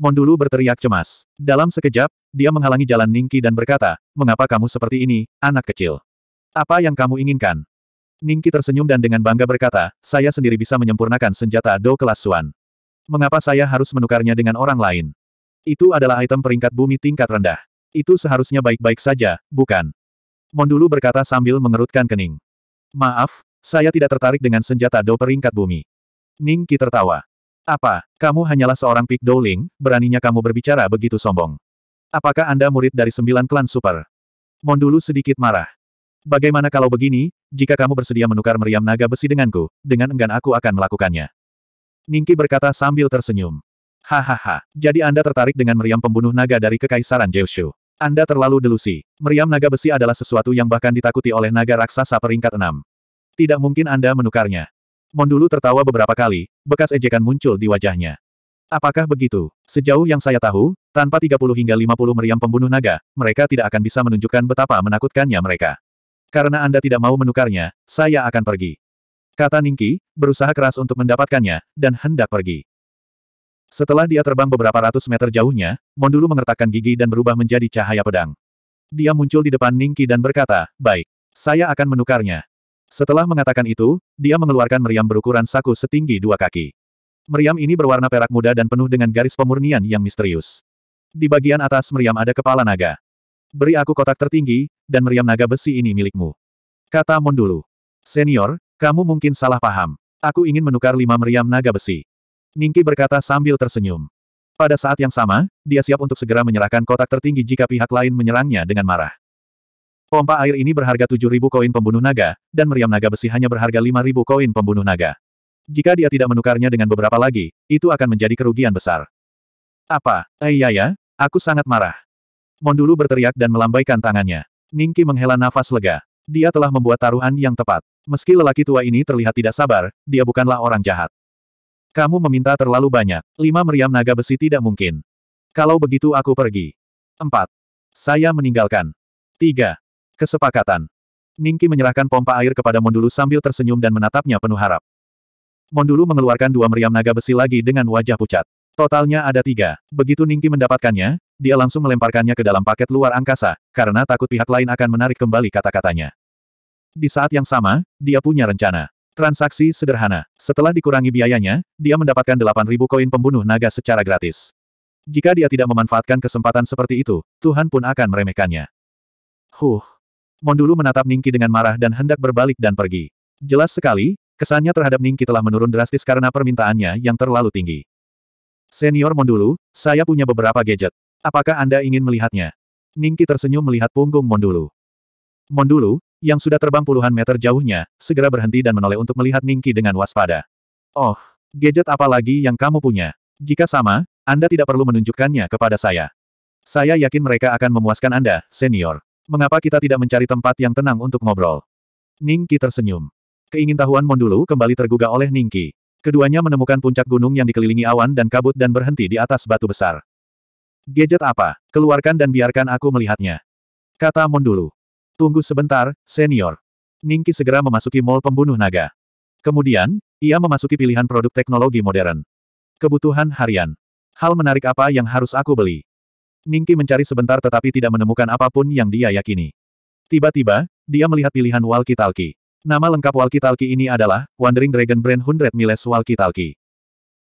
Mondulu berteriak cemas. Dalam sekejap, dia menghalangi jalan Ningki dan berkata, Mengapa kamu seperti ini, anak kecil? Apa yang kamu inginkan? Ningki tersenyum dan dengan bangga berkata, Saya sendiri bisa menyempurnakan senjata Do kelas Suan. Mengapa saya harus menukarnya dengan orang lain? Itu adalah item peringkat bumi tingkat rendah. Itu seharusnya baik-baik saja, bukan? Mondulu berkata sambil mengerutkan kening. Maaf, saya tidak tertarik dengan senjata Do peringkat bumi. Ning Qi tertawa. Apa, kamu hanyalah seorang Pik Dowling, beraninya kamu berbicara begitu sombong. Apakah Anda murid dari sembilan klan super? Mondulu sedikit marah. Bagaimana kalau begini, jika kamu bersedia menukar meriam naga besi denganku, dengan enggan aku akan melakukannya. Ningki berkata sambil tersenyum. Hahaha, jadi Anda tertarik dengan meriam pembunuh naga dari Kekaisaran Jeushu. Anda terlalu delusi. Meriam naga besi adalah sesuatu yang bahkan ditakuti oleh naga raksasa peringkat enam. Tidak mungkin Anda menukarnya. Mondulu tertawa beberapa kali, bekas ejekan muncul di wajahnya. Apakah begitu? Sejauh yang saya tahu, tanpa 30 hingga 50 meriam pembunuh naga, mereka tidak akan bisa menunjukkan betapa menakutkannya mereka. Karena Anda tidak mau menukarnya, saya akan pergi. Kata Ningki, berusaha keras untuk mendapatkannya, dan hendak pergi. Setelah dia terbang beberapa ratus meter jauhnya, Mondulu mengertakkan gigi dan berubah menjadi cahaya pedang. Dia muncul di depan Ningki dan berkata, baik, saya akan menukarnya. Setelah mengatakan itu, dia mengeluarkan meriam berukuran saku setinggi dua kaki. Meriam ini berwarna perak muda dan penuh dengan garis pemurnian yang misterius. Di bagian atas meriam ada kepala naga. Beri aku kotak tertinggi, dan meriam naga besi ini milikmu. Kata Mondulu. Senior, kamu mungkin salah paham. Aku ingin menukar lima meriam naga besi. Ningki berkata sambil tersenyum. Pada saat yang sama, dia siap untuk segera menyerahkan kotak tertinggi jika pihak lain menyerangnya dengan marah. Pompa air ini berharga 7.000 koin pembunuh naga, dan meriam naga besi hanya berharga 5.000 koin pembunuh naga. Jika dia tidak menukarnya dengan beberapa lagi, itu akan menjadi kerugian besar. Apa? Eh ya ya, aku sangat marah. Mondulu berteriak dan melambaikan tangannya. Ningki menghela nafas lega. Dia telah membuat taruhan yang tepat. Meski lelaki tua ini terlihat tidak sabar, dia bukanlah orang jahat. Kamu meminta terlalu banyak. Lima meriam naga besi tidak mungkin. Kalau begitu aku pergi. Empat. Saya meninggalkan. Tiga. Kesepakatan. Ningki menyerahkan pompa air kepada Mondulu sambil tersenyum dan menatapnya penuh harap. Mondulu mengeluarkan dua meriam naga besi lagi dengan wajah pucat. Totalnya ada tiga. Begitu Ningki mendapatkannya, dia langsung melemparkannya ke dalam paket luar angkasa, karena takut pihak lain akan menarik kembali kata-katanya. Di saat yang sama, dia punya rencana. Transaksi sederhana. Setelah dikurangi biayanya, dia mendapatkan 8.000 koin pembunuh naga secara gratis. Jika dia tidak memanfaatkan kesempatan seperti itu, Tuhan pun akan meremehkannya. Huh, Mondulu menatap Ningki dengan marah dan hendak berbalik dan pergi. Jelas sekali, kesannya terhadap Ningki telah menurun drastis karena permintaannya yang terlalu tinggi. Senior Mondulu, saya punya beberapa gadget. Apakah Anda ingin melihatnya? Ningki tersenyum melihat punggung Mondulu. Mondulu, yang sudah terbang puluhan meter jauhnya, segera berhenti dan menoleh untuk melihat Ningki dengan waspada. Oh, gadget apa lagi yang kamu punya? Jika sama, Anda tidak perlu menunjukkannya kepada saya. Saya yakin mereka akan memuaskan Anda, senior. Mengapa kita tidak mencari tempat yang tenang untuk ngobrol? Ningki tersenyum. Keingintahuan Mondulu kembali tergugah oleh Ningki. Keduanya menemukan puncak gunung yang dikelilingi awan dan kabut dan berhenti di atas batu besar. Gadget apa? Keluarkan dan biarkan aku melihatnya. Kata Mondulu. Tunggu sebentar, senior. Ningki segera memasuki mall pembunuh naga. Kemudian, ia memasuki pilihan produk teknologi modern. Kebutuhan harian. Hal menarik apa yang harus aku beli? Ningki mencari sebentar tetapi tidak menemukan apapun yang dia yakini. Tiba-tiba, dia melihat pilihan Walki Talki. Nama lengkap Walki Talki ini adalah Wandering Dragon Brand Hundred Miles Walki Talki.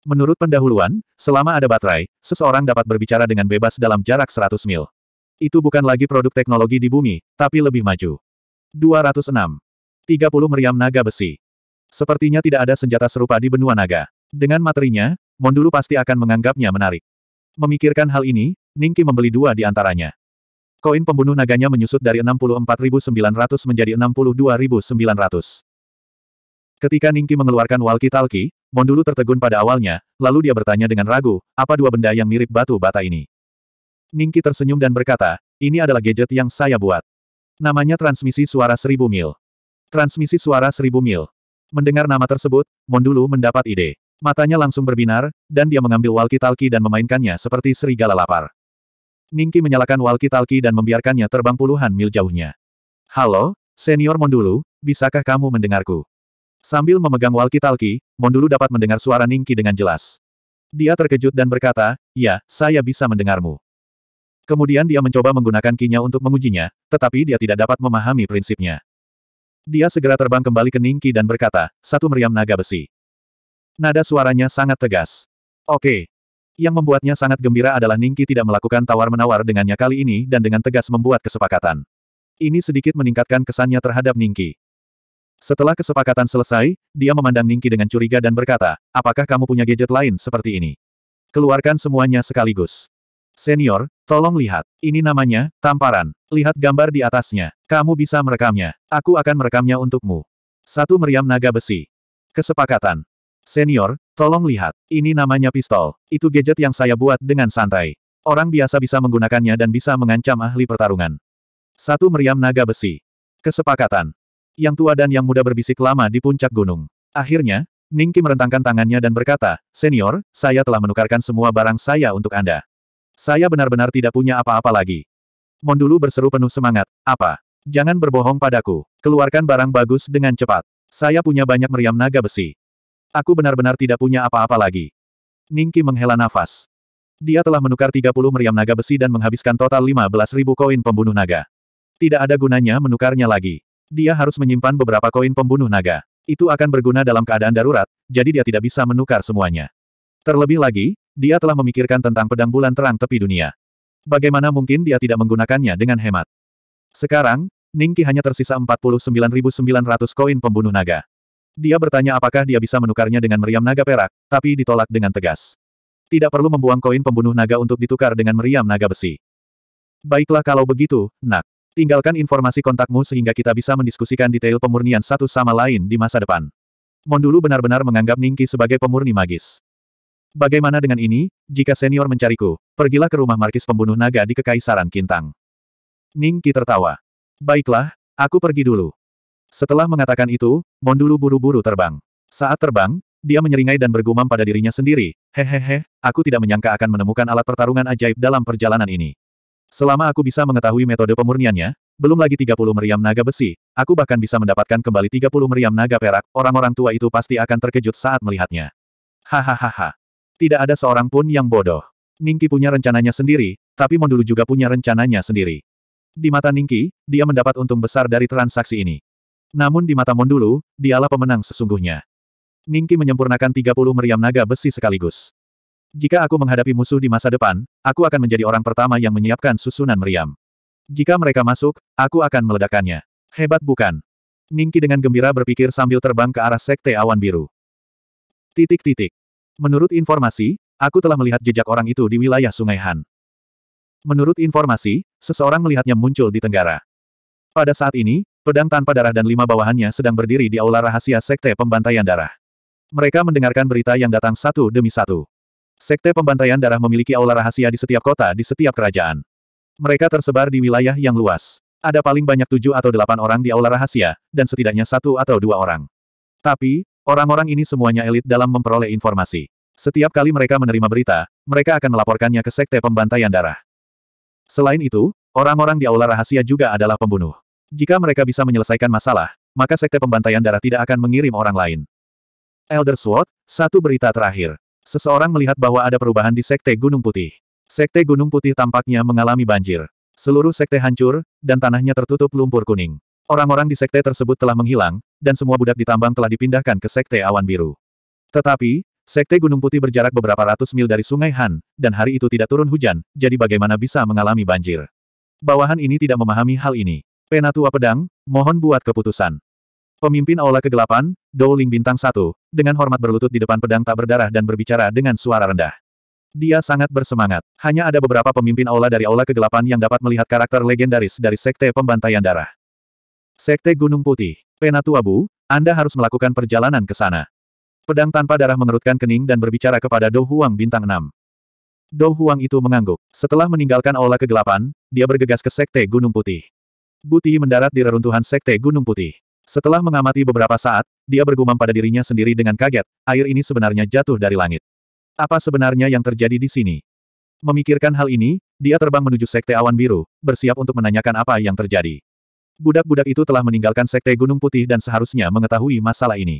Menurut pendahuluan, selama ada baterai, seseorang dapat berbicara dengan bebas dalam jarak 100 mil. Itu bukan lagi produk teknologi di bumi, tapi lebih maju. 206. 30 meriam naga besi. Sepertinya tidak ada senjata serupa di benua naga. Dengan materinya, Mondulu pasti akan menganggapnya menarik. Memikirkan hal ini, Ningki membeli dua di antaranya. Koin pembunuh naganya menyusut dari 64.900 menjadi 62.900. Ketika Ningki mengeluarkan Walki Talki, Mondulu tertegun pada awalnya, lalu dia bertanya dengan ragu, apa dua benda yang mirip batu bata ini? Ningki tersenyum dan berkata, ini adalah gadget yang saya buat. Namanya transmisi suara seribu mil. Transmisi suara seribu mil. Mendengar nama tersebut, Mondulu mendapat ide. Matanya langsung berbinar, dan dia mengambil Walki Talki dan memainkannya seperti serigala lapar. Ningki menyalakan walkie Talki dan membiarkannya terbang puluhan mil jauhnya. Halo, senior Mondulu, bisakah kamu mendengarku? Sambil memegang walkie Talki, Mondulu dapat mendengar suara Ningki dengan jelas. Dia terkejut dan berkata, ya, saya bisa mendengarmu. Kemudian dia mencoba menggunakan kinya untuk mengujinya, tetapi dia tidak dapat memahami prinsipnya. Dia segera terbang kembali ke Ningki dan berkata, satu meriam naga besi. Nada suaranya sangat tegas. Oke, yang membuatnya sangat gembira adalah Ningki tidak melakukan tawar-menawar dengannya kali ini dan dengan tegas membuat kesepakatan. Ini sedikit meningkatkan kesannya terhadap Ningki. Setelah kesepakatan selesai, dia memandang Ningki dengan curiga dan berkata, apakah kamu punya gadget lain seperti ini? Keluarkan semuanya sekaligus. Senior, tolong lihat. Ini namanya, tamparan. Lihat gambar di atasnya. Kamu bisa merekamnya. Aku akan merekamnya untukmu. Satu meriam naga besi. Kesepakatan. Senior, Tolong lihat, ini namanya pistol, itu gadget yang saya buat dengan santai. Orang biasa bisa menggunakannya dan bisa mengancam ahli pertarungan. Satu meriam naga besi. Kesepakatan. Yang tua dan yang muda berbisik lama di puncak gunung. Akhirnya, Ningki merentangkan tangannya dan berkata, Senior, saya telah menukarkan semua barang saya untuk Anda. Saya benar-benar tidak punya apa-apa lagi. Mondulu berseru penuh semangat, apa? Jangan berbohong padaku. Keluarkan barang bagus dengan cepat. Saya punya banyak meriam naga besi. Aku benar-benar tidak punya apa-apa lagi. Ningki menghela nafas. Dia telah menukar 30 meriam naga besi dan menghabiskan total ribu koin pembunuh naga. Tidak ada gunanya menukarnya lagi. Dia harus menyimpan beberapa koin pembunuh naga. Itu akan berguna dalam keadaan darurat, jadi dia tidak bisa menukar semuanya. Terlebih lagi, dia telah memikirkan tentang pedang bulan terang tepi dunia. Bagaimana mungkin dia tidak menggunakannya dengan hemat? Sekarang, Ningki hanya tersisa 49.900 koin pembunuh naga. Dia bertanya apakah dia bisa menukarnya dengan meriam naga perak, tapi ditolak dengan tegas. Tidak perlu membuang koin pembunuh naga untuk ditukar dengan meriam naga besi. Baiklah kalau begitu, nak. Tinggalkan informasi kontakmu sehingga kita bisa mendiskusikan detail pemurnian satu sama lain di masa depan. Mondulu benar-benar menganggap Ningki sebagai pemurni magis. Bagaimana dengan ini, jika senior mencariku, pergilah ke rumah markis pembunuh naga di Kekaisaran Kintang. Ningki tertawa. Baiklah, aku pergi dulu. Setelah mengatakan itu, Mondulu buru-buru terbang. Saat terbang, dia menyeringai dan bergumam pada dirinya sendiri, hehehe, aku tidak menyangka akan menemukan alat pertarungan ajaib dalam perjalanan ini. Selama aku bisa mengetahui metode pemurniannya, belum lagi 30 meriam naga besi, aku bahkan bisa mendapatkan kembali 30 meriam naga perak, orang-orang tua itu pasti akan terkejut saat melihatnya. Hahaha. Tidak ada seorang pun yang bodoh. Ningki punya rencananya sendiri, tapi Mondulu juga punya rencananya sendiri. Di mata Ningki, dia mendapat untung besar dari transaksi ini. Namun di mata Mondulu, dialah pemenang sesungguhnya. Ningki menyempurnakan 30 meriam naga besi sekaligus. Jika aku menghadapi musuh di masa depan, aku akan menjadi orang pertama yang menyiapkan susunan meriam. Jika mereka masuk, aku akan meledakannya. Hebat bukan? Ningki dengan gembira berpikir sambil terbang ke arah sekte awan biru. Titik-titik. Menurut informasi, aku telah melihat jejak orang itu di wilayah Sungai Han. Menurut informasi, seseorang melihatnya muncul di Tenggara. Pada saat ini, Pedang tanpa darah dan lima bawahannya sedang berdiri di aula rahasia Sekte Pembantaian Darah. Mereka mendengarkan berita yang datang satu demi satu. Sekte Pembantaian Darah memiliki aula rahasia di setiap kota di setiap kerajaan. Mereka tersebar di wilayah yang luas. Ada paling banyak tujuh atau delapan orang di aula rahasia, dan setidaknya satu atau dua orang. Tapi, orang-orang ini semuanya elit dalam memperoleh informasi. Setiap kali mereka menerima berita, mereka akan melaporkannya ke Sekte Pembantaian Darah. Selain itu, orang-orang di aula rahasia juga adalah pembunuh. Jika mereka bisa menyelesaikan masalah, maka Sekte Pembantaian Darah tidak akan mengirim orang lain. Elder Sword, satu berita terakhir. Seseorang melihat bahwa ada perubahan di Sekte Gunung Putih. Sekte Gunung Putih tampaknya mengalami banjir. Seluruh sekte hancur, dan tanahnya tertutup lumpur kuning. Orang-orang di sekte tersebut telah menghilang, dan semua budak di tambang telah dipindahkan ke sekte awan biru. Tetapi, sekte Gunung Putih berjarak beberapa ratus mil dari Sungai Han, dan hari itu tidak turun hujan, jadi bagaimana bisa mengalami banjir? Bawahan ini tidak memahami hal ini. Penatua Pedang, mohon buat keputusan. Pemimpin Aula Kegelapan, Ling Bintang satu, dengan hormat berlutut di depan pedang tak berdarah dan berbicara dengan suara rendah. Dia sangat bersemangat. Hanya ada beberapa pemimpin Aula dari Aula Kegelapan yang dapat melihat karakter legendaris dari Sekte Pembantaian Darah. Sekte Gunung Putih. Penatua Bu, Anda harus melakukan perjalanan ke sana. Pedang tanpa darah mengerutkan kening dan berbicara kepada Do Huang Bintang 6. Do Huang itu mengangguk. Setelah meninggalkan Aula Kegelapan, dia bergegas ke Sekte Gunung Putih. Buti mendarat di reruntuhan Sekte Gunung Putih. Setelah mengamati beberapa saat, dia bergumam pada dirinya sendiri dengan kaget, air ini sebenarnya jatuh dari langit. Apa sebenarnya yang terjadi di sini? Memikirkan hal ini, dia terbang menuju Sekte Awan Biru, bersiap untuk menanyakan apa yang terjadi. Budak-budak itu telah meninggalkan Sekte Gunung Putih dan seharusnya mengetahui masalah ini.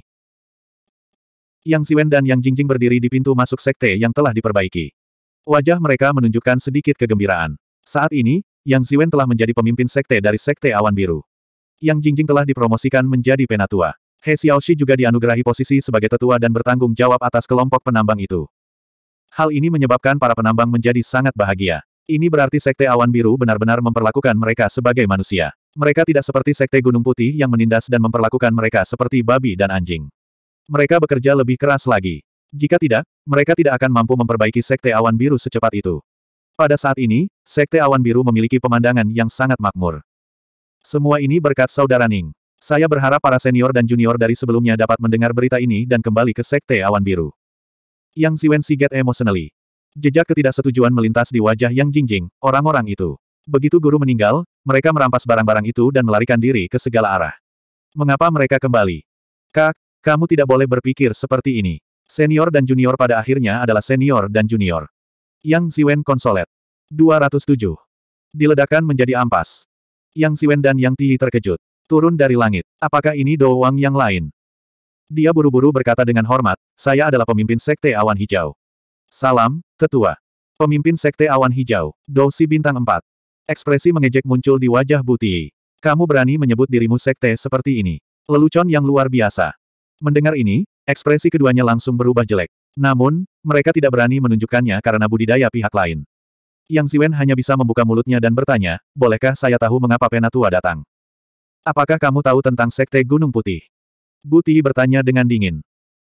Yang Siwen dan Yang Jingjing berdiri di pintu masuk sekte yang telah diperbaiki. Wajah mereka menunjukkan sedikit kegembiraan. Saat ini, yang Ziwen telah menjadi pemimpin sekte dari Sekte Awan Biru. Yang Jingjing telah dipromosikan menjadi penatua. He Xiaoxi juga dianugerahi posisi sebagai tetua dan bertanggung jawab atas kelompok penambang itu. Hal ini menyebabkan para penambang menjadi sangat bahagia. Ini berarti Sekte Awan Biru benar-benar memperlakukan mereka sebagai manusia. Mereka tidak seperti Sekte Gunung Putih yang menindas dan memperlakukan mereka seperti babi dan anjing. Mereka bekerja lebih keras lagi. Jika tidak, mereka tidak akan mampu memperbaiki Sekte Awan Biru secepat itu. Pada saat ini, Sekte Awan Biru memiliki pemandangan yang sangat makmur. Semua ini berkat Saudara Ning. Saya berharap para senior dan junior dari sebelumnya dapat mendengar berita ini dan kembali ke Sekte Awan Biru. Yang Ziwen Siget emotionally. Jejak ketidaksetujuan melintas di wajah Yang Jingjing, orang-orang itu. Begitu guru meninggal, mereka merampas barang-barang itu dan melarikan diri ke segala arah. Mengapa mereka kembali? Kak, kamu tidak boleh berpikir seperti ini. Senior dan junior pada akhirnya adalah senior dan junior. Yang Siwen Konsolet. 207. Diledakan menjadi ampas. Yang Siwen dan Yang Tiyi terkejut. Turun dari langit. Apakah ini Do Wang yang lain? Dia buru-buru berkata dengan hormat, saya adalah pemimpin Sekte Awan Hijau. Salam, Tetua. Pemimpin Sekte Awan Hijau, Si Bintang 4. Ekspresi mengejek muncul di wajah Buti. Kamu berani menyebut dirimu Sekte seperti ini. Lelucon yang luar biasa. Mendengar ini, ekspresi keduanya langsung berubah jelek. Namun, mereka tidak berani menunjukkannya karena budidaya pihak lain. Yang Siwen hanya bisa membuka mulutnya dan bertanya, bolehkah saya tahu mengapa Penatua datang? Apakah kamu tahu tentang Sekte Gunung Putih? Buti bertanya dengan dingin.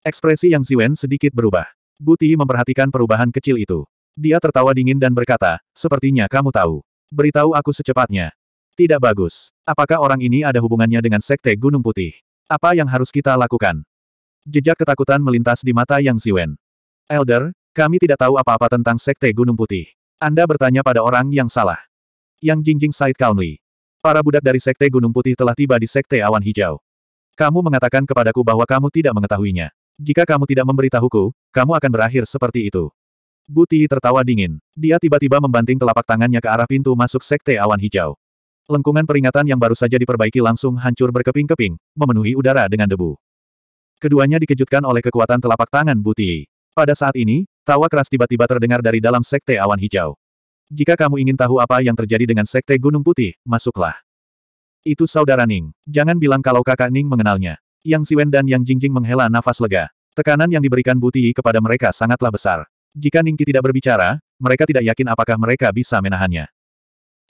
Ekspresi Yang Siwen sedikit berubah. Buti memperhatikan perubahan kecil itu. Dia tertawa dingin dan berkata, sepertinya kamu tahu. Beritahu aku secepatnya. Tidak bagus. Apakah orang ini ada hubungannya dengan Sekte Gunung Putih? Apa yang harus kita lakukan? Jejak ketakutan melintas di mata Yang Ziwen. Elder, kami tidak tahu apa-apa tentang Sekte Gunung Putih. Anda bertanya pada orang yang salah. Yang Jingjing Said calmly. Para budak dari Sekte Gunung Putih telah tiba di Sekte Awan Hijau. Kamu mengatakan kepadaku bahwa kamu tidak mengetahuinya. Jika kamu tidak memberitahuku, kamu akan berakhir seperti itu. Buti tertawa dingin. Dia tiba-tiba membanting telapak tangannya ke arah pintu masuk sekte awan hijau. Lengkungan peringatan yang baru saja diperbaiki langsung hancur berkeping-keping, memenuhi udara dengan debu. Keduanya dikejutkan oleh kekuatan telapak tangan Buti. Pada saat ini, tawa keras tiba-tiba terdengar dari dalam sekte awan hijau. Jika kamu ingin tahu apa yang terjadi dengan sekte Gunung Putih, masuklah. Itu saudara Ning. Jangan bilang kalau kakak Ning mengenalnya. Yang Siwen dan Yang Jingjing menghela nafas lega. Tekanan yang diberikan Buti kepada mereka sangatlah besar. Jika Ningki tidak berbicara, mereka tidak yakin apakah mereka bisa menahannya.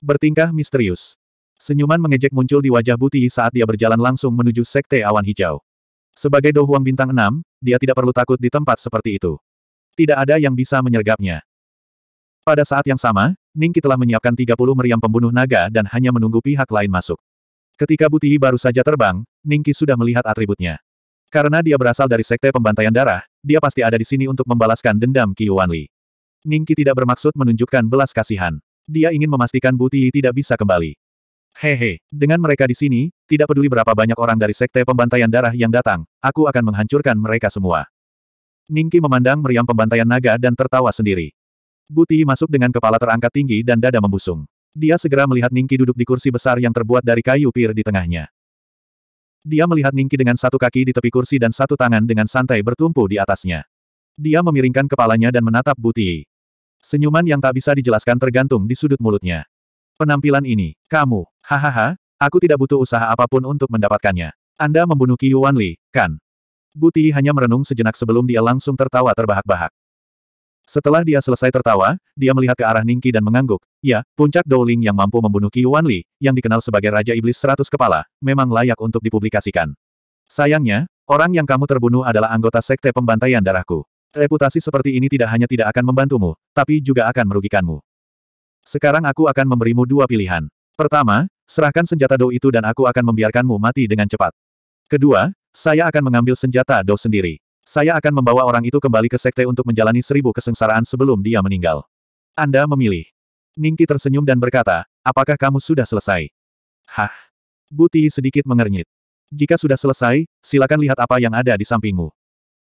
Bertingkah misterius. Senyuman mengejek muncul di wajah Buti saat dia berjalan langsung menuju Sekte Awan Hijau. Sebagai Dohuang bintang 6, dia tidak perlu takut di tempat seperti itu. Tidak ada yang bisa menyergapnya. Pada saat yang sama, Ningki telah menyiapkan 30 meriam pembunuh naga dan hanya menunggu pihak lain masuk. Ketika Buti baru saja terbang, Ningki sudah melihat atributnya. Karena dia berasal dari sekte pembantaian darah, dia pasti ada di sini untuk membalaskan dendam Qiu Wanli. Ningki tidak bermaksud menunjukkan belas kasihan. Dia ingin memastikan Buti tidak bisa kembali. Hehe, dengan mereka di sini, tidak peduli berapa banyak orang dari sekte pembantaian darah yang datang, aku akan menghancurkan mereka semua. Ningki memandang meriam pembantaian naga dan tertawa sendiri. Buti masuk dengan kepala terangkat tinggi dan dada membusung. Dia segera melihat Ningki duduk di kursi besar yang terbuat dari kayu pir di tengahnya. Dia melihat Ningki dengan satu kaki di tepi kursi dan satu tangan dengan santai bertumpu di atasnya. Dia memiringkan kepalanya dan menatap Buti. Senyuman yang tak bisa dijelaskan tergantung di sudut mulutnya penampilan ini, kamu, hahaha, aku tidak butuh usaha apapun untuk mendapatkannya. Anda membunuh Yuan Li, kan? Buti hanya merenung sejenak sebelum dia langsung tertawa terbahak-bahak. Setelah dia selesai tertawa, dia melihat ke arah Ningki dan mengangguk. Ya, puncak Douling yang mampu membunuh Yuan Li, yang dikenal sebagai Raja Iblis Seratus Kepala, memang layak untuk dipublikasikan. Sayangnya, orang yang kamu terbunuh adalah anggota Sekte Pembantaian Darahku. Reputasi seperti ini tidak hanya tidak akan membantumu, tapi juga akan merugikanmu. Sekarang aku akan memberimu dua pilihan. Pertama, serahkan senjata Dou itu dan aku akan membiarkanmu mati dengan cepat. Kedua, saya akan mengambil senjata Dou sendiri. Saya akan membawa orang itu kembali ke sekte untuk menjalani seribu kesengsaraan sebelum dia meninggal. Anda memilih. Ningki tersenyum dan berkata, apakah kamu sudah selesai? Hah. Buti sedikit mengernyit. Jika sudah selesai, silakan lihat apa yang ada di sampingmu.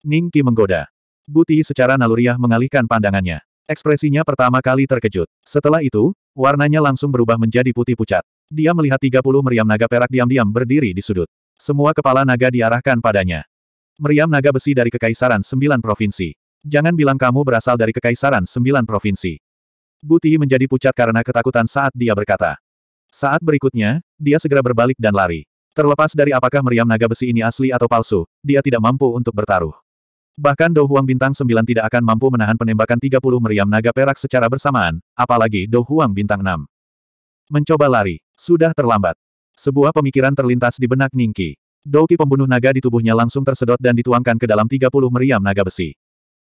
Ningki menggoda. Buti secara naluriah mengalihkan pandangannya. Ekspresinya pertama kali terkejut. Setelah itu, warnanya langsung berubah menjadi putih pucat. Dia melihat 30 meriam naga perak diam-diam berdiri di sudut. Semua kepala naga diarahkan padanya. Meriam naga besi dari Kekaisaran Sembilan Provinsi. Jangan bilang kamu berasal dari Kekaisaran Sembilan Provinsi. Buti menjadi pucat karena ketakutan saat dia berkata. Saat berikutnya, dia segera berbalik dan lari. Terlepas dari apakah meriam naga besi ini asli atau palsu, dia tidak mampu untuk bertaruh. Bahkan Dou Huang bintang 9 tidak akan mampu menahan penembakan 30 meriam naga perak secara bersamaan, apalagi Dou Huang bintang 6. Mencoba lari. Sudah terlambat. Sebuah pemikiran terlintas di benak Ningki. Douki pembunuh naga di tubuhnya langsung tersedot dan dituangkan ke dalam 30 meriam naga besi.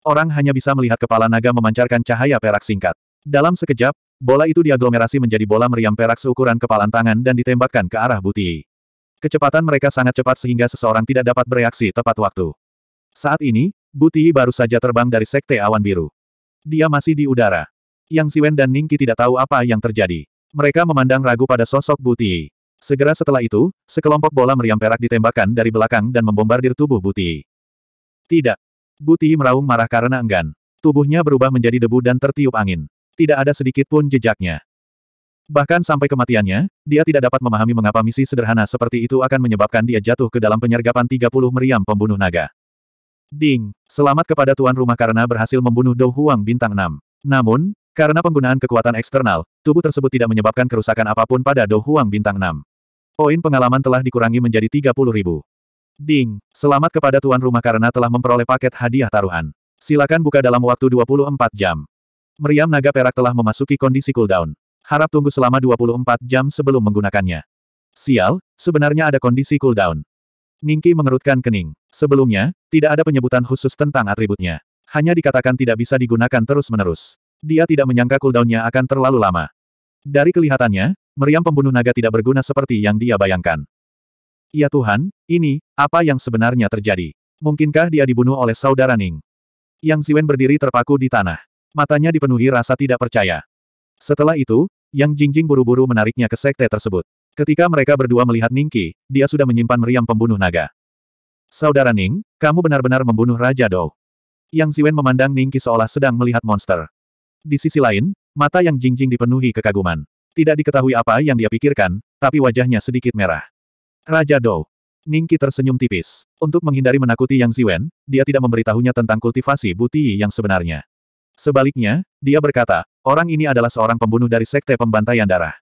Orang hanya bisa melihat kepala naga memancarkan cahaya perak singkat. Dalam sekejap, bola itu diaglomerasi menjadi bola meriam perak seukuran kepalan tangan dan ditembakkan ke arah Buti. Kecepatan mereka sangat cepat sehingga seseorang tidak dapat bereaksi tepat waktu. Saat ini, Buti baru saja terbang dari Sekte Awan Biru. Dia masih di udara. Yang Siwen dan Ningki tidak tahu apa yang terjadi. Mereka memandang ragu pada sosok Buti. Segera setelah itu, sekelompok bola meriam perak ditembakkan dari belakang dan membombardir tubuh Buti. Tidak. Buti meraung marah karena enggan. Tubuhnya berubah menjadi debu dan tertiup angin. Tidak ada sedikit pun jejaknya. Bahkan sampai kematiannya, dia tidak dapat memahami mengapa misi sederhana seperti itu akan menyebabkan dia jatuh ke dalam penyergapan 30 meriam pembunuh naga. Ding, selamat kepada tuan rumah karena berhasil membunuh Dou Huang bintang 6. Namun, karena penggunaan kekuatan eksternal, tubuh tersebut tidak menyebabkan kerusakan apapun pada Dou Huang bintang 6. Poin pengalaman telah dikurangi menjadi 30 Ding, selamat kepada tuan rumah karena telah memperoleh paket hadiah taruhan. Silakan buka dalam waktu 24 jam. Meriam naga perak telah memasuki kondisi cooldown. Harap tunggu selama 24 jam sebelum menggunakannya. Sial, sebenarnya ada kondisi cooldown. Ningki mengerutkan kening. Sebelumnya, tidak ada penyebutan khusus tentang atributnya. Hanya dikatakan tidak bisa digunakan terus-menerus. Dia tidak menyangka cooldownnya akan terlalu lama. Dari kelihatannya, meriam pembunuh naga tidak berguna seperti yang dia bayangkan. Ya Tuhan, ini, apa yang sebenarnya terjadi? Mungkinkah dia dibunuh oleh saudara Ning? Yang Ziwen berdiri terpaku di tanah. Matanya dipenuhi rasa tidak percaya. Setelah itu, Yang Jingjing buru-buru menariknya ke sekte tersebut. Ketika mereka berdua melihat Ningki, dia sudah menyimpan meriam pembunuh naga. Saudara Ning, kamu benar-benar membunuh Raja Dou. Yang Ziwen memandang Ningki seolah sedang melihat monster. Di sisi lain, mata yang jingjing dipenuhi kekaguman. Tidak diketahui apa yang dia pikirkan, tapi wajahnya sedikit merah. Raja Dou. Ningki tersenyum tipis. Untuk menghindari menakuti Yang Ziwen, dia tidak memberitahunya tentang kultivasi buti yang sebenarnya. Sebaliknya, dia berkata, orang ini adalah seorang pembunuh dari Sekte Pembantaian Darah.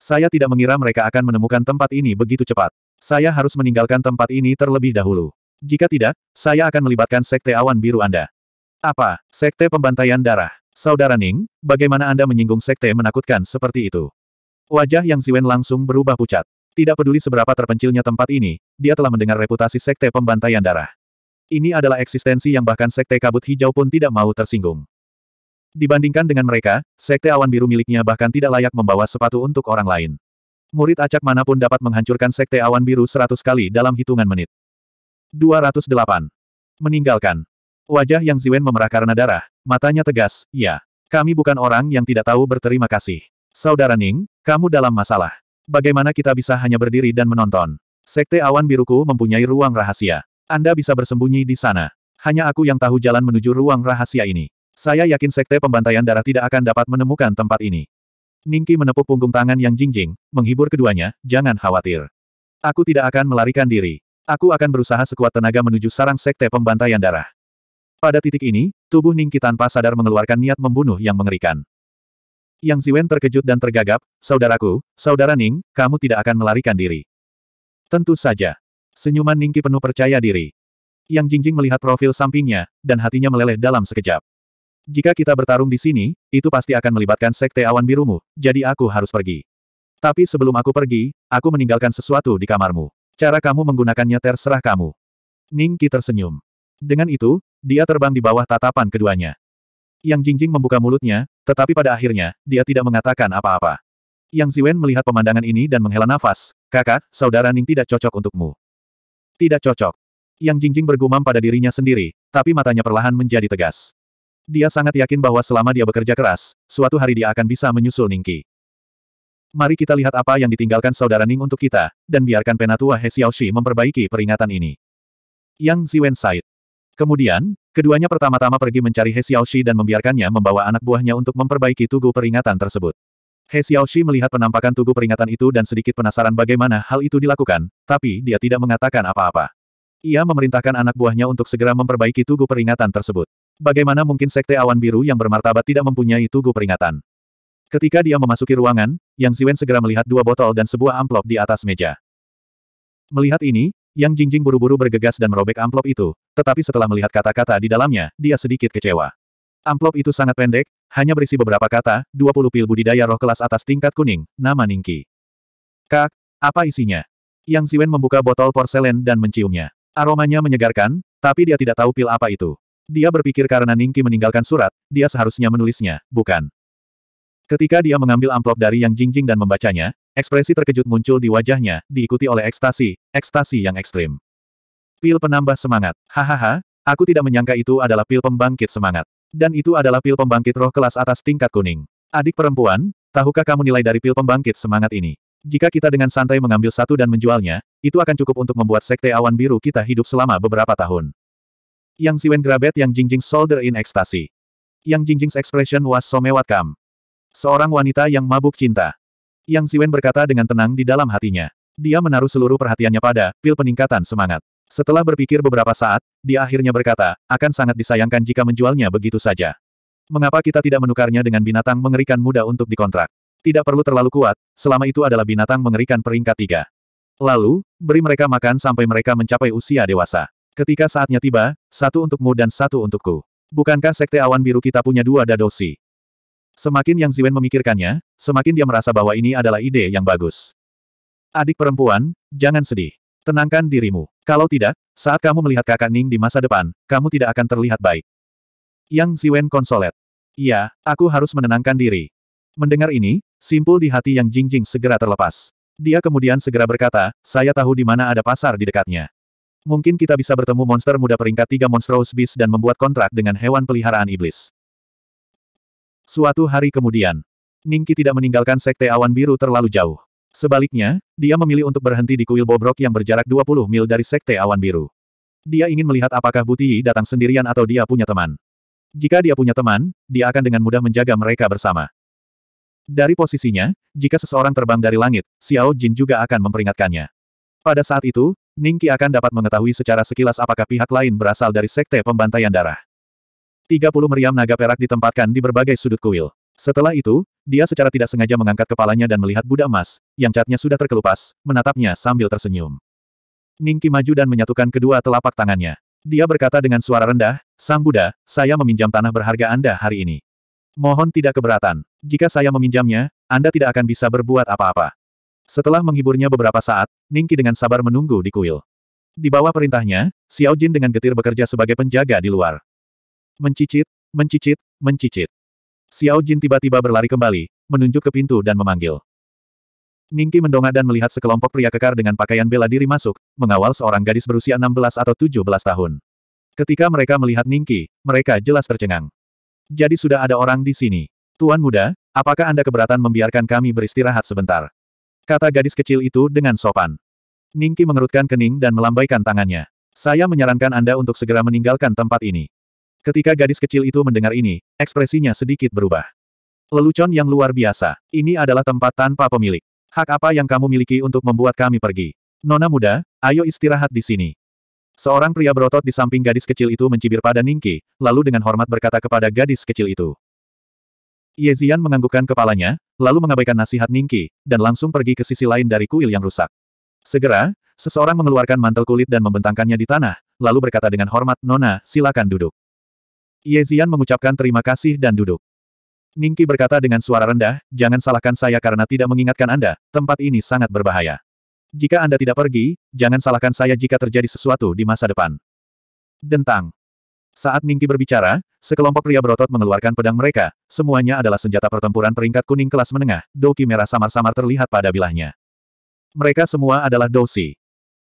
Saya tidak mengira mereka akan menemukan tempat ini begitu cepat. Saya harus meninggalkan tempat ini terlebih dahulu. Jika tidak, saya akan melibatkan Sekte Awan Biru Anda. Apa? Sekte Pembantaian Darah. Saudara Ning, bagaimana Anda menyinggung Sekte menakutkan seperti itu? Wajah Yang Ziwen langsung berubah pucat. Tidak peduli seberapa terpencilnya tempat ini, dia telah mendengar reputasi Sekte Pembantaian Darah. Ini adalah eksistensi yang bahkan Sekte Kabut Hijau pun tidak mau tersinggung. Dibandingkan dengan mereka, sekte awan biru miliknya bahkan tidak layak membawa sepatu untuk orang lain. Murid acak manapun dapat menghancurkan sekte awan biru seratus kali dalam hitungan menit. 208. Meninggalkan. Wajah yang Ziwen memerah karena darah, matanya tegas, ya. Kami bukan orang yang tidak tahu berterima kasih. Saudara Ning, kamu dalam masalah. Bagaimana kita bisa hanya berdiri dan menonton? Sekte awan biruku mempunyai ruang rahasia. Anda bisa bersembunyi di sana. Hanya aku yang tahu jalan menuju ruang rahasia ini. Saya yakin sekte pembantaian darah tidak akan dapat menemukan tempat ini. Ningki menepuk punggung tangan yang jingjing, menghibur keduanya, jangan khawatir. Aku tidak akan melarikan diri. Aku akan berusaha sekuat tenaga menuju sarang sekte pembantaian darah. Pada titik ini, tubuh Ningki tanpa sadar mengeluarkan niat membunuh yang mengerikan. Yang Ziwen terkejut dan tergagap, saudaraku, saudara Ning, kamu tidak akan melarikan diri. Tentu saja. Senyuman Ningki penuh percaya diri. Yang Jingjing melihat profil sampingnya, dan hatinya meleleh dalam sekejap. Jika kita bertarung di sini, itu pasti akan melibatkan sekte awan birumu, jadi aku harus pergi. Tapi sebelum aku pergi, aku meninggalkan sesuatu di kamarmu. Cara kamu menggunakannya terserah kamu. Ning Qi tersenyum. Dengan itu, dia terbang di bawah tatapan keduanya. Yang Jingjing membuka mulutnya, tetapi pada akhirnya, dia tidak mengatakan apa-apa. Yang Ziwen melihat pemandangan ini dan menghela nafas, kakak, saudara Ning tidak cocok untukmu. Tidak cocok. Yang Jingjing bergumam pada dirinya sendiri, tapi matanya perlahan menjadi tegas. Dia sangat yakin bahwa selama dia bekerja keras, suatu hari dia akan bisa menyusul Ningki. Mari kita lihat apa yang ditinggalkan saudara Ning untuk kita, dan biarkan penatua He Xiaoxi memperbaiki peringatan ini. Yang Ziwen Said. Kemudian, keduanya pertama-tama pergi mencari He Xiaoxi dan membiarkannya membawa anak buahnya untuk memperbaiki tugu peringatan tersebut. He Xiaoxi melihat penampakan tugu peringatan itu dan sedikit penasaran bagaimana hal itu dilakukan, tapi dia tidak mengatakan apa-apa. Ia memerintahkan anak buahnya untuk segera memperbaiki tugu peringatan tersebut. Bagaimana mungkin sekte awan biru yang bermartabat tidak mempunyai tugu peringatan? Ketika dia memasuki ruangan, Yang Ziwen segera melihat dua botol dan sebuah amplop di atas meja. Melihat ini, Yang Jingjing buru-buru bergegas dan merobek amplop itu, tetapi setelah melihat kata-kata di dalamnya, dia sedikit kecewa. Amplop itu sangat pendek, hanya berisi beberapa kata, 20 pil budidaya roh kelas atas tingkat kuning, nama Ningki. Kak, apa isinya? Yang Ziwen membuka botol porselen dan menciumnya. Aromanya menyegarkan, tapi dia tidak tahu pil apa itu. Dia berpikir karena Ningki meninggalkan surat, dia seharusnya menulisnya, bukan. Ketika dia mengambil amplop dari Yang Jingjing dan membacanya, ekspresi terkejut muncul di wajahnya, diikuti oleh ekstasi, ekstasi yang ekstrim. Pil penambah semangat. Hahaha, aku tidak menyangka itu adalah pil pembangkit semangat. Dan itu adalah pil pembangkit roh kelas atas tingkat kuning. Adik perempuan, tahukah kamu nilai dari pil pembangkit semangat ini? Jika kita dengan santai mengambil satu dan menjualnya, itu akan cukup untuk membuat sekte awan biru kita hidup selama beberapa tahun. Yang Ziwen grabet Yang Jingjing shoulder in ekstasi. Yang Jingjing's expression was so somewhat kam. Seorang wanita yang mabuk cinta. Yang Ziwen berkata dengan tenang di dalam hatinya. Dia menaruh seluruh perhatiannya pada pil peningkatan semangat. Setelah berpikir beberapa saat, dia akhirnya berkata, akan sangat disayangkan jika menjualnya begitu saja. Mengapa kita tidak menukarnya dengan binatang mengerikan muda untuk dikontrak? Tidak perlu terlalu kuat, selama itu adalah binatang mengerikan peringkat tiga. Lalu, beri mereka makan sampai mereka mencapai usia dewasa. Ketika saatnya tiba, satu untukmu dan satu untukku. Bukankah Sekte Awan Biru kita punya dua dadosi? Semakin Yang Ziwen memikirkannya, semakin dia merasa bahwa ini adalah ide yang bagus. Adik perempuan, jangan sedih. Tenangkan dirimu. Kalau tidak, saat kamu melihat kakak Ning di masa depan, kamu tidak akan terlihat baik. Yang Ziwen konsolet. Iya, aku harus menenangkan diri. Mendengar ini, simpul di hati Yang Jingjing segera terlepas. Dia kemudian segera berkata, saya tahu di mana ada pasar di dekatnya. Mungkin kita bisa bertemu monster muda peringkat tiga Monstrous Beast dan membuat kontrak dengan hewan peliharaan iblis. Suatu hari kemudian, Ningki tidak meninggalkan sekte awan biru terlalu jauh. Sebaliknya, dia memilih untuk berhenti di kuil bobrok yang berjarak 20 mil dari sekte awan biru. Dia ingin melihat apakah Buti datang sendirian atau dia punya teman. Jika dia punya teman, dia akan dengan mudah menjaga mereka bersama. Dari posisinya, jika seseorang terbang dari langit, Xiao Jin juga akan memperingatkannya. Pada saat itu, Ningki akan dapat mengetahui secara sekilas apakah pihak lain berasal dari sekte pembantaian darah. 30 meriam naga perak ditempatkan di berbagai sudut kuil. Setelah itu, dia secara tidak sengaja mengangkat kepalanya dan melihat Buddha emas, yang catnya sudah terkelupas, menatapnya sambil tersenyum. Ningki maju dan menyatukan kedua telapak tangannya. Dia berkata dengan suara rendah, Sang Buddha, saya meminjam tanah berharga Anda hari ini. Mohon tidak keberatan. Jika saya meminjamnya, Anda tidak akan bisa berbuat apa-apa. Setelah menghiburnya beberapa saat, Ningki dengan sabar menunggu di kuil. Di bawah perintahnya, Xiao Jin dengan getir bekerja sebagai penjaga di luar. Mencicit, mencicit, mencicit. Xiao Jin tiba-tiba berlari kembali, menunjuk ke pintu dan memanggil. Ningki mendongak dan melihat sekelompok pria kekar dengan pakaian bela diri masuk, mengawal seorang gadis berusia 16 atau 17 tahun. Ketika mereka melihat Ningki, mereka jelas tercengang. Jadi sudah ada orang di sini. Tuan muda, apakah Anda keberatan membiarkan kami beristirahat sebentar? kata gadis kecil itu dengan sopan. Ningki mengerutkan kening dan melambaikan tangannya. Saya menyarankan Anda untuk segera meninggalkan tempat ini. Ketika gadis kecil itu mendengar ini, ekspresinya sedikit berubah. Lelucon yang luar biasa. Ini adalah tempat tanpa pemilik. Hak apa yang kamu miliki untuk membuat kami pergi? Nona muda, ayo istirahat di sini. Seorang pria berotot di samping gadis kecil itu mencibir pada Ningki, lalu dengan hormat berkata kepada gadis kecil itu. Ye Zian menganggukkan kepalanya, lalu mengabaikan nasihat Ningki, dan langsung pergi ke sisi lain dari kuil yang rusak. Segera, seseorang mengeluarkan mantel kulit dan membentangkannya di tanah, lalu berkata dengan hormat, Nona, silakan duduk. Ye Zian mengucapkan terima kasih dan duduk. Ningki berkata dengan suara rendah, jangan salahkan saya karena tidak mengingatkan Anda, tempat ini sangat berbahaya. Jika Anda tidak pergi, jangan salahkan saya jika terjadi sesuatu di masa depan. Dentang. Saat Ningki berbicara, sekelompok pria berotot mengeluarkan pedang mereka, semuanya adalah senjata pertempuran peringkat kuning kelas menengah, doki merah samar-samar terlihat pada bilahnya. Mereka semua adalah dosi.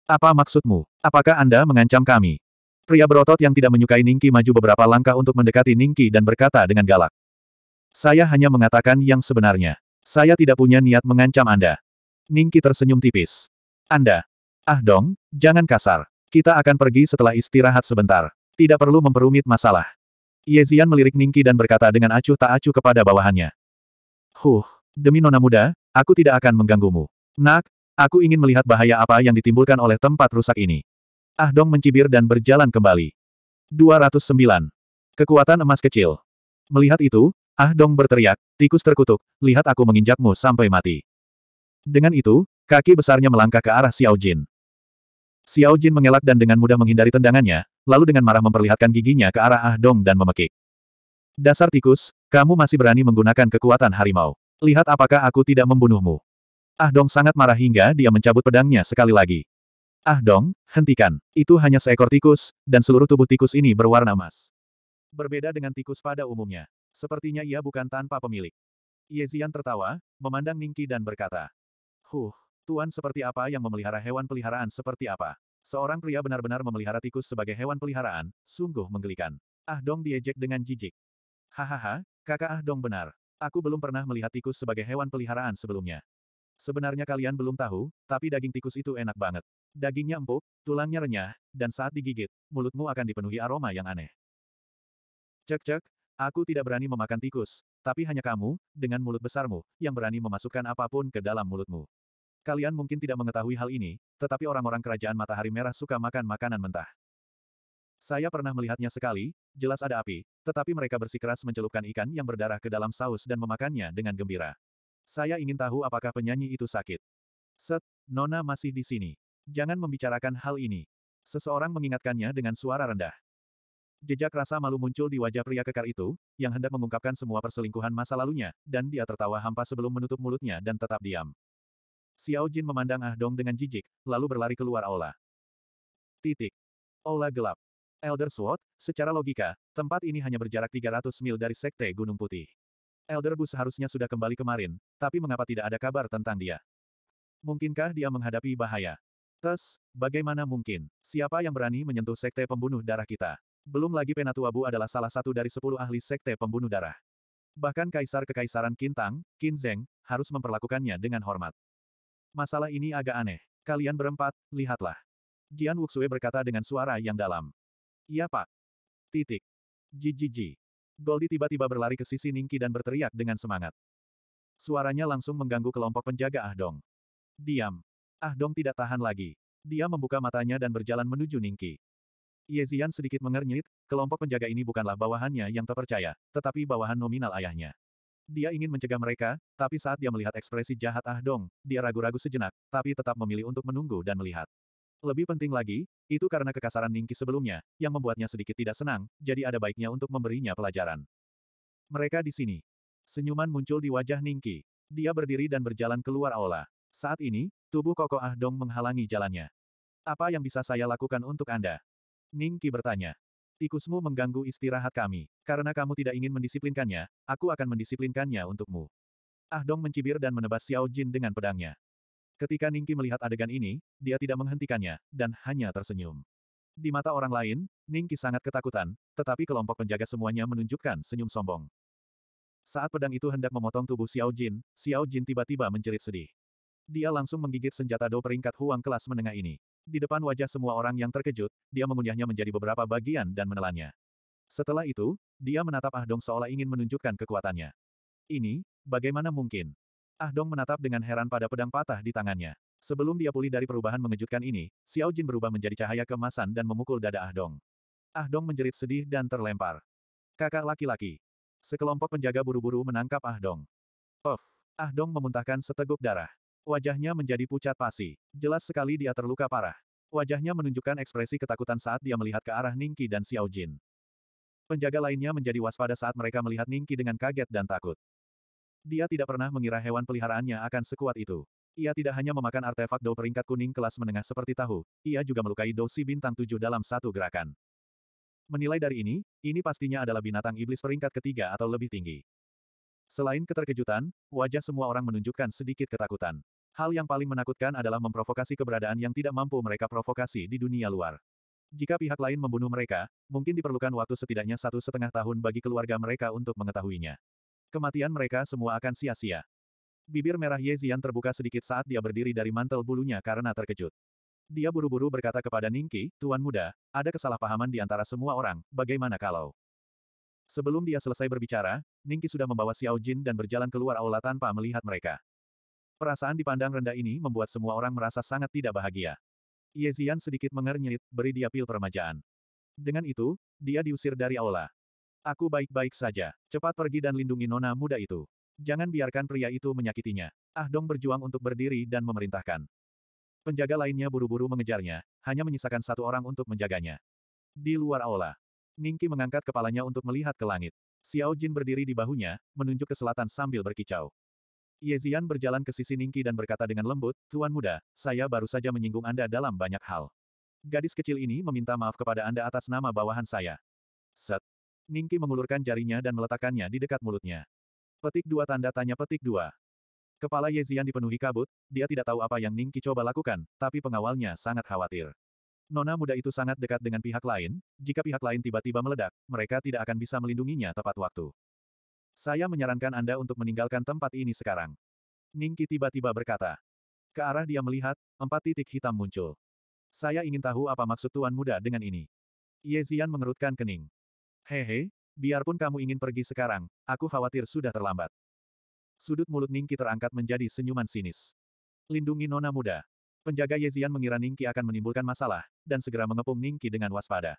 Apa maksudmu? Apakah Anda mengancam kami? Pria berotot yang tidak menyukai Ningki maju beberapa langkah untuk mendekati Ningki dan berkata dengan galak. Saya hanya mengatakan yang sebenarnya. Saya tidak punya niat mengancam Anda. Ningki tersenyum tipis. Anda. Ah dong, jangan kasar. Kita akan pergi setelah istirahat sebentar. Tidak perlu memperumit masalah. Ye Zian melirik Ningki dan berkata dengan acuh tak acuh kepada bawahannya. Huh, demi nona muda, aku tidak akan mengganggumu. Nak, aku ingin melihat bahaya apa yang ditimbulkan oleh tempat rusak ini. Ah Dong mencibir dan berjalan kembali. 209. Kekuatan emas kecil. Melihat itu, Ah Dong berteriak, tikus terkutuk, lihat aku menginjakmu sampai mati. Dengan itu, kaki besarnya melangkah ke arah Xiao Jin. Xiao Jin mengelak dan dengan mudah menghindari tendangannya, lalu dengan marah memperlihatkan giginya ke arah Ah Dong dan memekik. Dasar tikus, kamu masih berani menggunakan kekuatan harimau. Lihat apakah aku tidak membunuhmu. Ah Dong sangat marah hingga dia mencabut pedangnya sekali lagi. Ah Dong, hentikan. Itu hanya seekor tikus, dan seluruh tubuh tikus ini berwarna emas. Berbeda dengan tikus pada umumnya. Sepertinya ia bukan tanpa pemilik. Yezian tertawa, memandang Ningki dan berkata, Huh, Tuan seperti apa yang memelihara hewan peliharaan seperti apa? Seorang pria benar-benar memelihara tikus sebagai hewan peliharaan, sungguh menggelikan. Ah Dong diejek dengan jijik. Hahaha, kakak Ah Dong benar. Aku belum pernah melihat tikus sebagai hewan peliharaan sebelumnya. Sebenarnya kalian belum tahu, tapi daging tikus itu enak banget. Dagingnya empuk, tulangnya renyah, dan saat digigit, mulutmu akan dipenuhi aroma yang aneh. Cek-cek, aku tidak berani memakan tikus, tapi hanya kamu, dengan mulut besarmu, yang berani memasukkan apapun ke dalam mulutmu. Kalian mungkin tidak mengetahui hal ini, tetapi orang-orang kerajaan matahari merah suka makan makanan mentah. Saya pernah melihatnya sekali, jelas ada api, tetapi mereka bersikeras mencelupkan ikan yang berdarah ke dalam saus dan memakannya dengan gembira. Saya ingin tahu apakah penyanyi itu sakit. Set, Nona masih di sini. Jangan membicarakan hal ini. Seseorang mengingatkannya dengan suara rendah. Jejak rasa malu muncul di wajah pria kekar itu, yang hendak mengungkapkan semua perselingkuhan masa lalunya, dan dia tertawa hampa sebelum menutup mulutnya dan tetap diam. Xiao Jin memandang Ah Dong dengan jijik, lalu berlari keluar aula. Titik. Aula gelap. Elder Sword, secara logika, tempat ini hanya berjarak 300 mil dari Sekte Gunung Putih. Elder Bu seharusnya sudah kembali kemarin, tapi mengapa tidak ada kabar tentang dia? Mungkinkah dia menghadapi bahaya? Tes, bagaimana mungkin? Siapa yang berani menyentuh Sekte Pembunuh Darah kita? Belum lagi Penatua Bu adalah salah satu dari 10 ahli Sekte Pembunuh Darah. Bahkan Kaisar Kekaisaran Kintang, Kinzeng, harus memperlakukannya dengan hormat. Masalah ini agak aneh. Kalian berempat, lihatlah. Jian Wuxue berkata dengan suara yang dalam. Iya pak. Titik. Jijiji. Goldie tiba-tiba berlari ke sisi Ningki dan berteriak dengan semangat. Suaranya langsung mengganggu kelompok penjaga Ah Dong. Diam. Ah Dong tidak tahan lagi. Dia membuka matanya dan berjalan menuju Ningki. Yezian sedikit mengernyit, kelompok penjaga ini bukanlah bawahannya yang terpercaya, tetapi bawahan nominal ayahnya. Dia ingin mencegah mereka, tapi saat dia melihat ekspresi jahat Ah Dong, dia ragu-ragu sejenak, tapi tetap memilih untuk menunggu dan melihat. Lebih penting lagi, itu karena kekasaran Ningki sebelumnya, yang membuatnya sedikit tidak senang, jadi ada baiknya untuk memberinya pelajaran. Mereka di sini. Senyuman muncul di wajah Ningki. Dia berdiri dan berjalan keluar aula. Saat ini, tubuh Koko Ah Dong menghalangi jalannya. Apa yang bisa saya lakukan untuk Anda? Ningki bertanya. Tikusmu mengganggu istirahat kami. Karena kamu tidak ingin mendisiplinkannya, aku akan mendisiplinkannya untukmu. Ah Dong mencibir dan menebas Xiao Jin dengan pedangnya. Ketika Ningki melihat adegan ini, dia tidak menghentikannya, dan hanya tersenyum. Di mata orang lain, Ningki sangat ketakutan, tetapi kelompok penjaga semuanya menunjukkan senyum sombong. Saat pedang itu hendak memotong tubuh Xiao Jin, Xiao Jin tiba-tiba menjerit sedih. Dia langsung menggigit senjata Do peringkat Huang kelas menengah ini. Di depan wajah semua orang yang terkejut, dia mengunyahnya menjadi beberapa bagian dan menelannya. Setelah itu, dia menatap Ah Dong seolah ingin menunjukkan kekuatannya. Ini, bagaimana mungkin? Ah Dong menatap dengan heran pada pedang patah di tangannya. Sebelum dia pulih dari perubahan mengejutkan ini, Xiao Jin berubah menjadi cahaya kemasan dan memukul dada Ah Dong. Ah Dong menjerit sedih dan terlempar. Kakak laki-laki. Sekelompok penjaga buru-buru menangkap Ah Dong. Of, Ah Dong memuntahkan seteguk darah. Wajahnya menjadi pucat pasi. Jelas sekali dia terluka parah. Wajahnya menunjukkan ekspresi ketakutan saat dia melihat ke arah Ningki dan Xiao Jin. Penjaga lainnya menjadi waspada saat mereka melihat Ningki dengan kaget dan takut. Dia tidak pernah mengira hewan peliharaannya akan sekuat itu. Ia tidak hanya memakan artefak dou peringkat kuning kelas menengah seperti tahu, ia juga melukai dou si bintang tujuh dalam satu gerakan. Menilai dari ini, ini pastinya adalah binatang iblis peringkat ketiga atau lebih tinggi. Selain keterkejutan, wajah semua orang menunjukkan sedikit ketakutan. Hal yang paling menakutkan adalah memprovokasi keberadaan yang tidak mampu mereka provokasi di dunia luar. Jika pihak lain membunuh mereka, mungkin diperlukan waktu setidaknya satu setengah tahun bagi keluarga mereka untuk mengetahuinya. Kematian mereka semua akan sia-sia. Bibir merah Ye Zian terbuka sedikit saat dia berdiri dari mantel bulunya karena terkejut. Dia buru-buru berkata kepada Ningki, Tuan Muda, ada kesalahpahaman di antara semua orang, bagaimana kalau... Sebelum dia selesai berbicara, Ningki sudah membawa Xiao Jin dan berjalan keluar aula tanpa melihat mereka. Perasaan dipandang rendah ini membuat semua orang merasa sangat tidak bahagia. Ye Zian sedikit mengernyit, beri dia pil permajaan. Dengan itu, dia diusir dari aula. Aku baik-baik saja. Cepat pergi dan lindungi nona muda itu. Jangan biarkan pria itu menyakitinya. Ah Dong berjuang untuk berdiri dan memerintahkan. Penjaga lainnya buru-buru mengejarnya, hanya menyisakan satu orang untuk menjaganya. Di luar aula, Ningki mengangkat kepalanya untuk melihat ke langit. Xiao Jin berdiri di bahunya, menunjuk ke selatan sambil berkicau. Yezian berjalan ke sisi Ningki dan berkata dengan lembut, Tuan Muda, saya baru saja menyinggung Anda dalam banyak hal. Gadis kecil ini meminta maaf kepada Anda atas nama bawahan saya. Set. Ningki mengulurkan jarinya dan meletakkannya di dekat mulutnya. Petik dua tanda tanya petik dua. Kepala Yezian dipenuhi kabut, dia tidak tahu apa yang Ningki coba lakukan, tapi pengawalnya sangat khawatir. Nona muda itu sangat dekat dengan pihak lain, jika pihak lain tiba-tiba meledak, mereka tidak akan bisa melindunginya tepat waktu. Saya menyarankan Anda untuk meninggalkan tempat ini sekarang. Ningki tiba-tiba berkata. Ke arah dia melihat, empat titik hitam muncul. Saya ingin tahu apa maksud Tuan Muda dengan ini. Ye Zian mengerutkan kening. Hehe, biarpun kamu ingin pergi sekarang, aku khawatir sudah terlambat. Sudut mulut Ningki terangkat menjadi senyuman sinis. Lindungi nona muda. Penjaga Yezian mengira Ningki akan menimbulkan masalah, dan segera mengepung Ningki dengan waspada.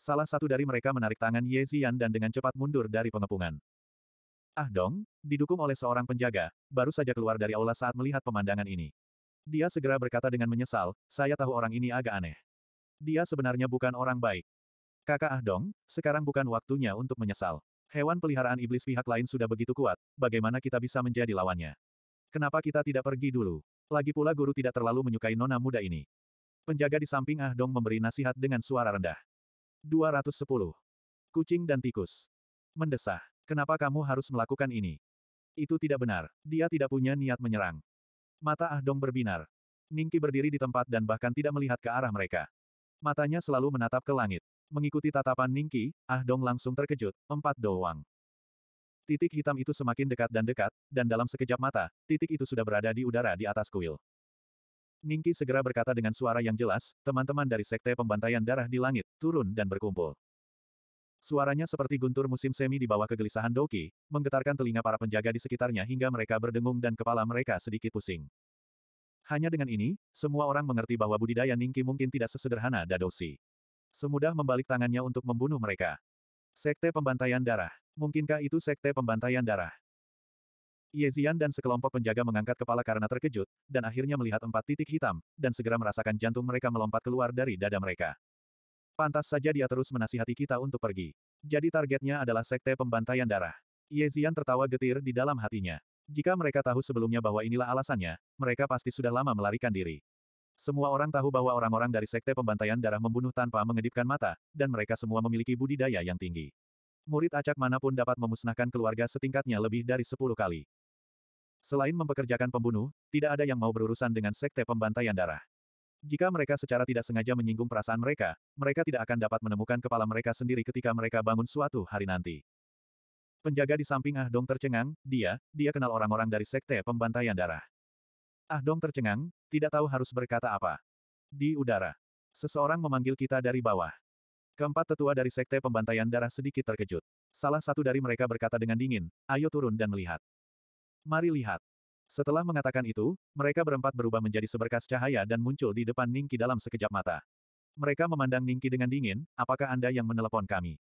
Salah satu dari mereka menarik tangan Yezian dan dengan cepat mundur dari pengepungan. Ah Dong, didukung oleh seorang penjaga, baru saja keluar dari aula saat melihat pemandangan ini. Dia segera berkata dengan menyesal, saya tahu orang ini agak aneh. Dia sebenarnya bukan orang baik. Kakak Ah Dong, sekarang bukan waktunya untuk menyesal. Hewan peliharaan iblis pihak lain sudah begitu kuat, bagaimana kita bisa menjadi lawannya? Kenapa kita tidak pergi dulu? Lagi pula guru tidak terlalu menyukai nona muda ini. Penjaga di samping Ah Dong memberi nasihat dengan suara rendah. 210. Kucing dan tikus. Mendesah. Kenapa kamu harus melakukan ini? Itu tidak benar. Dia tidak punya niat menyerang. Mata Ah Dong berbinar. Ningki berdiri di tempat dan bahkan tidak melihat ke arah mereka. Matanya selalu menatap ke langit. Mengikuti tatapan Ningki, ah Dong langsung terkejut, empat doang. Titik hitam itu semakin dekat dan dekat, dan dalam sekejap mata, titik itu sudah berada di udara di atas kuil. Ningki segera berkata dengan suara yang jelas, teman-teman dari Sekte Pembantaian Darah di Langit, turun dan berkumpul. Suaranya seperti guntur musim semi di bawah kegelisahan Doki, menggetarkan telinga para penjaga di sekitarnya hingga mereka berdengung dan kepala mereka sedikit pusing. Hanya dengan ini, semua orang mengerti bahwa budidaya Ningki mungkin tidak sesederhana Dadosi. Semudah membalik tangannya untuk membunuh mereka. Sekte Pembantaian Darah. Mungkinkah itu Sekte Pembantaian Darah? Yezian dan sekelompok penjaga mengangkat kepala karena terkejut, dan akhirnya melihat empat titik hitam, dan segera merasakan jantung mereka melompat keluar dari dada mereka. Pantas saja dia terus menasihati kita untuk pergi. Jadi targetnya adalah sekte pembantaian darah. Ye Yezian tertawa getir di dalam hatinya. Jika mereka tahu sebelumnya bahwa inilah alasannya, mereka pasti sudah lama melarikan diri. Semua orang tahu bahwa orang-orang dari sekte pembantaian darah membunuh tanpa mengedipkan mata, dan mereka semua memiliki budidaya yang tinggi. Murid acak manapun dapat memusnahkan keluarga setingkatnya lebih dari sepuluh kali. Selain mempekerjakan pembunuh, tidak ada yang mau berurusan dengan sekte pembantaian darah. Jika mereka secara tidak sengaja menyinggung perasaan mereka, mereka tidak akan dapat menemukan kepala mereka sendiri ketika mereka bangun suatu hari nanti. Penjaga di samping Ah Dong tercengang, dia, dia kenal orang-orang dari sekte pembantaian darah. Ah Dong tercengang, tidak tahu harus berkata apa. Di udara. Seseorang memanggil kita dari bawah. Keempat tetua dari sekte pembantaian darah sedikit terkejut. Salah satu dari mereka berkata dengan dingin, ayo turun dan melihat. Mari lihat. Setelah mengatakan itu, mereka berempat berubah menjadi seberkas cahaya dan muncul di depan Ningki dalam sekejap mata. Mereka memandang Ningki dengan dingin, apakah Anda yang menelepon kami?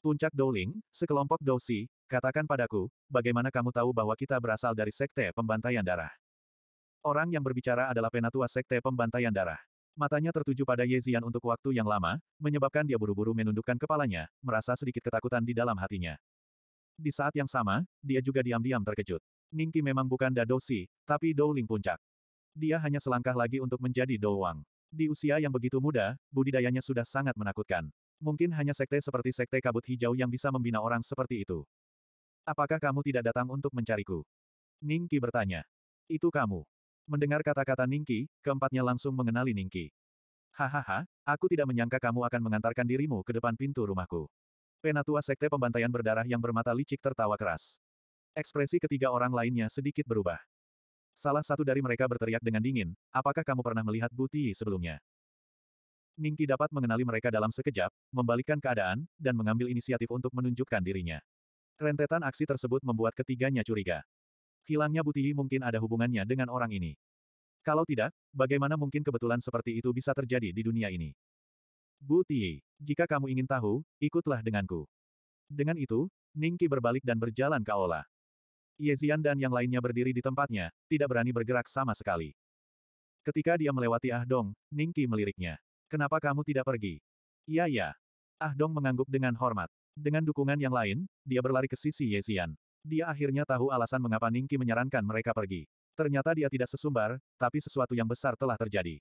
Puncak Douling, sekelompok Dosi, katakan padaku, bagaimana kamu tahu bahwa kita berasal dari Sekte Pembantaian Darah? Orang yang berbicara adalah penatua Sekte Pembantaian Darah. Matanya tertuju pada Yezian untuk waktu yang lama, menyebabkan dia buru-buru menundukkan kepalanya, merasa sedikit ketakutan di dalam hatinya. Di saat yang sama, dia juga diam-diam terkejut. Ningki memang bukan Dadosi, tapi Douling puncak. Dia hanya selangkah lagi untuk menjadi Douwang. Di usia yang begitu muda, budidayanya sudah sangat menakutkan. Mungkin hanya sekte seperti sekte kabut hijau yang bisa membina orang seperti itu. Apakah kamu tidak datang untuk mencariku? Ningki bertanya. Itu kamu. Mendengar kata-kata Ningki, keempatnya langsung mengenali Ningki. Hahaha, aku tidak menyangka kamu akan mengantarkan dirimu ke depan pintu rumahku. Penatua Sekte Pembantaian Berdarah yang bermata licik tertawa keras. Ekspresi ketiga orang lainnya sedikit berubah. Salah satu dari mereka berteriak dengan dingin, apakah kamu pernah melihat Buti sebelumnya? Ningki dapat mengenali mereka dalam sekejap, membalikkan keadaan, dan mengambil inisiatif untuk menunjukkan dirinya. Rentetan aksi tersebut membuat ketiganya curiga. Hilangnya Buti mungkin ada hubungannya dengan orang ini. Kalau tidak, bagaimana mungkin kebetulan seperti itu bisa terjadi di dunia ini? Buti, jika kamu ingin tahu, ikutlah denganku. Dengan itu, Ningki berbalik dan berjalan ke aula. Yezian dan yang lainnya berdiri di tempatnya, tidak berani bergerak sama sekali. Ketika dia melewati Ah Dong, Ningki meliriknya. Kenapa kamu tidak pergi? Iya ya. Ah Dong mengangguk dengan hormat. Dengan dukungan yang lain, dia berlari ke sisi Yezian. Dia akhirnya tahu alasan mengapa Ningki menyarankan mereka pergi. Ternyata dia tidak sesumbar, tapi sesuatu yang besar telah terjadi.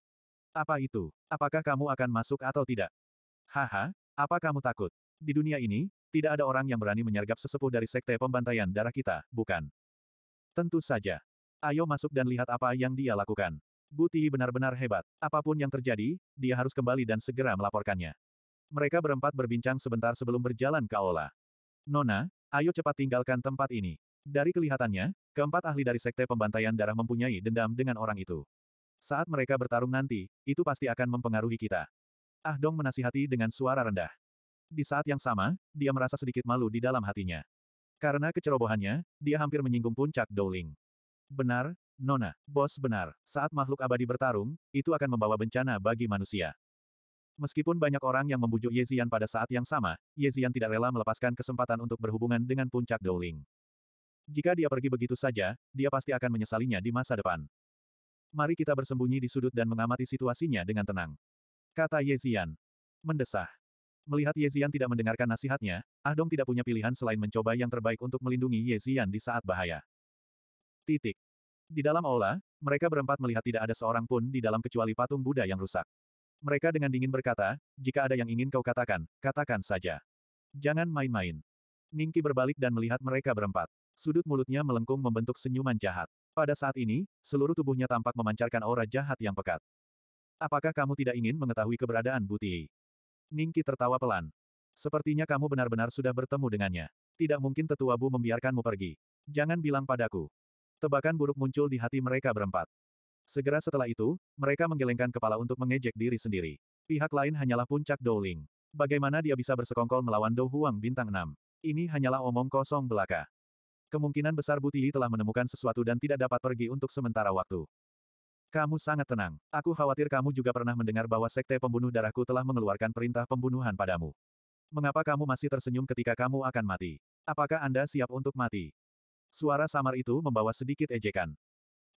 Apa itu? Apakah kamu akan masuk atau tidak? Haha, apa kamu takut? Di dunia ini, tidak ada orang yang berani menyergap sesepuh dari sekte pembantaian darah kita, bukan? Tentu saja. Ayo masuk dan lihat apa yang dia lakukan. Buti benar-benar hebat. Apapun yang terjadi, dia harus kembali dan segera melaporkannya. Mereka berempat berbincang sebentar sebelum berjalan ke aula. Nona, ayo cepat tinggalkan tempat ini. Dari kelihatannya, keempat ahli dari sekte pembantaian darah mempunyai dendam dengan orang itu. Saat mereka bertarung nanti, itu pasti akan mempengaruhi kita. Ah Dong menasihati dengan suara rendah. Di saat yang sama, dia merasa sedikit malu di dalam hatinya. Karena kecerobohannya, dia hampir menyinggung puncak Dowling. Benar, Nona, bos benar, saat makhluk abadi bertarung, itu akan membawa bencana bagi manusia. Meskipun banyak orang yang membujuk Yezian pada saat yang sama, Yezian tidak rela melepaskan kesempatan untuk berhubungan dengan puncak Dowling. Jika dia pergi begitu saja, dia pasti akan menyesalinya di masa depan. Mari kita bersembunyi di sudut dan mengamati situasinya dengan tenang. Kata Yezian. Mendesah. Melihat Yezian tidak mendengarkan nasihatnya, Ah Dong tidak punya pilihan selain mencoba yang terbaik untuk melindungi Yezian di saat bahaya. Titik. Di dalam aula, mereka berempat melihat tidak ada seorang pun di dalam kecuali patung Buddha yang rusak. Mereka dengan dingin berkata, jika ada yang ingin kau katakan, katakan saja. Jangan main-main. Ningki berbalik dan melihat mereka berempat. Sudut mulutnya melengkung membentuk senyuman jahat. Pada saat ini, seluruh tubuhnya tampak memancarkan aura jahat yang pekat. Apakah kamu tidak ingin mengetahui keberadaan Buti? Ningki tertawa pelan. Sepertinya kamu benar-benar sudah bertemu dengannya. Tidak mungkin tetua Bu membiarkanmu pergi. Jangan bilang padaku. Tebakan buruk muncul di hati mereka berempat. Segera setelah itu, mereka menggelengkan kepala untuk mengejek diri sendiri. Pihak lain hanyalah puncak Dowling. Bagaimana dia bisa bersekongkol melawan Dou Huang bintang 6? Ini hanyalah omong kosong belaka. Kemungkinan besar Butili telah menemukan sesuatu dan tidak dapat pergi untuk sementara waktu. Kamu sangat tenang. Aku khawatir kamu juga pernah mendengar bahwa Sekte Pembunuh Darahku telah mengeluarkan perintah pembunuhan padamu. Mengapa kamu masih tersenyum ketika kamu akan mati? Apakah Anda siap untuk mati? Suara samar itu membawa sedikit ejekan.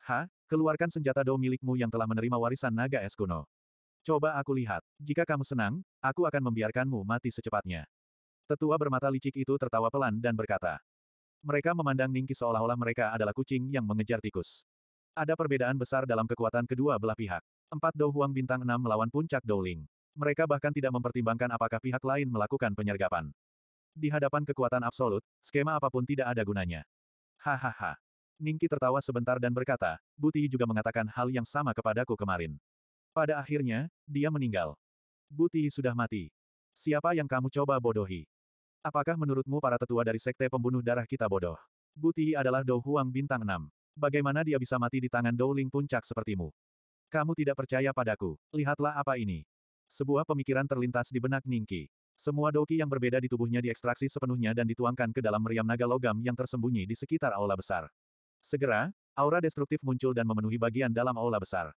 Ha, keluarkan senjata do milikmu yang telah menerima warisan naga es kuno. Coba aku lihat. Jika kamu senang, aku akan membiarkanmu mati secepatnya. Tetua bermata licik itu tertawa pelan dan berkata. Mereka memandang Ningki seolah-olah mereka adalah kucing yang mengejar tikus. Ada perbedaan besar dalam kekuatan kedua belah pihak. Empat Dou Huang bintang Enam melawan puncak Dou Ling. Mereka bahkan tidak mempertimbangkan apakah pihak lain melakukan penyergapan. Di hadapan kekuatan absolut, skema apapun tidak ada gunanya. Hahaha. Ningki tertawa sebentar dan berkata, Buti juga mengatakan hal yang sama kepadaku kemarin. Pada akhirnya, dia meninggal. Buti sudah mati. Siapa yang kamu coba bodohi? Apakah menurutmu para tetua dari sekte pembunuh darah kita bodoh? Buti adalah Dou Huang bintang Enam. Bagaimana dia bisa mati di tangan Dowling puncak sepertimu? Kamu tidak percaya padaku, lihatlah apa ini. Sebuah pemikiran terlintas di benak Ningki. Semua doki yang berbeda di tubuhnya diekstraksi sepenuhnya dan dituangkan ke dalam meriam naga logam yang tersembunyi di sekitar aula besar. Segera, aura destruktif muncul dan memenuhi bagian dalam aula besar.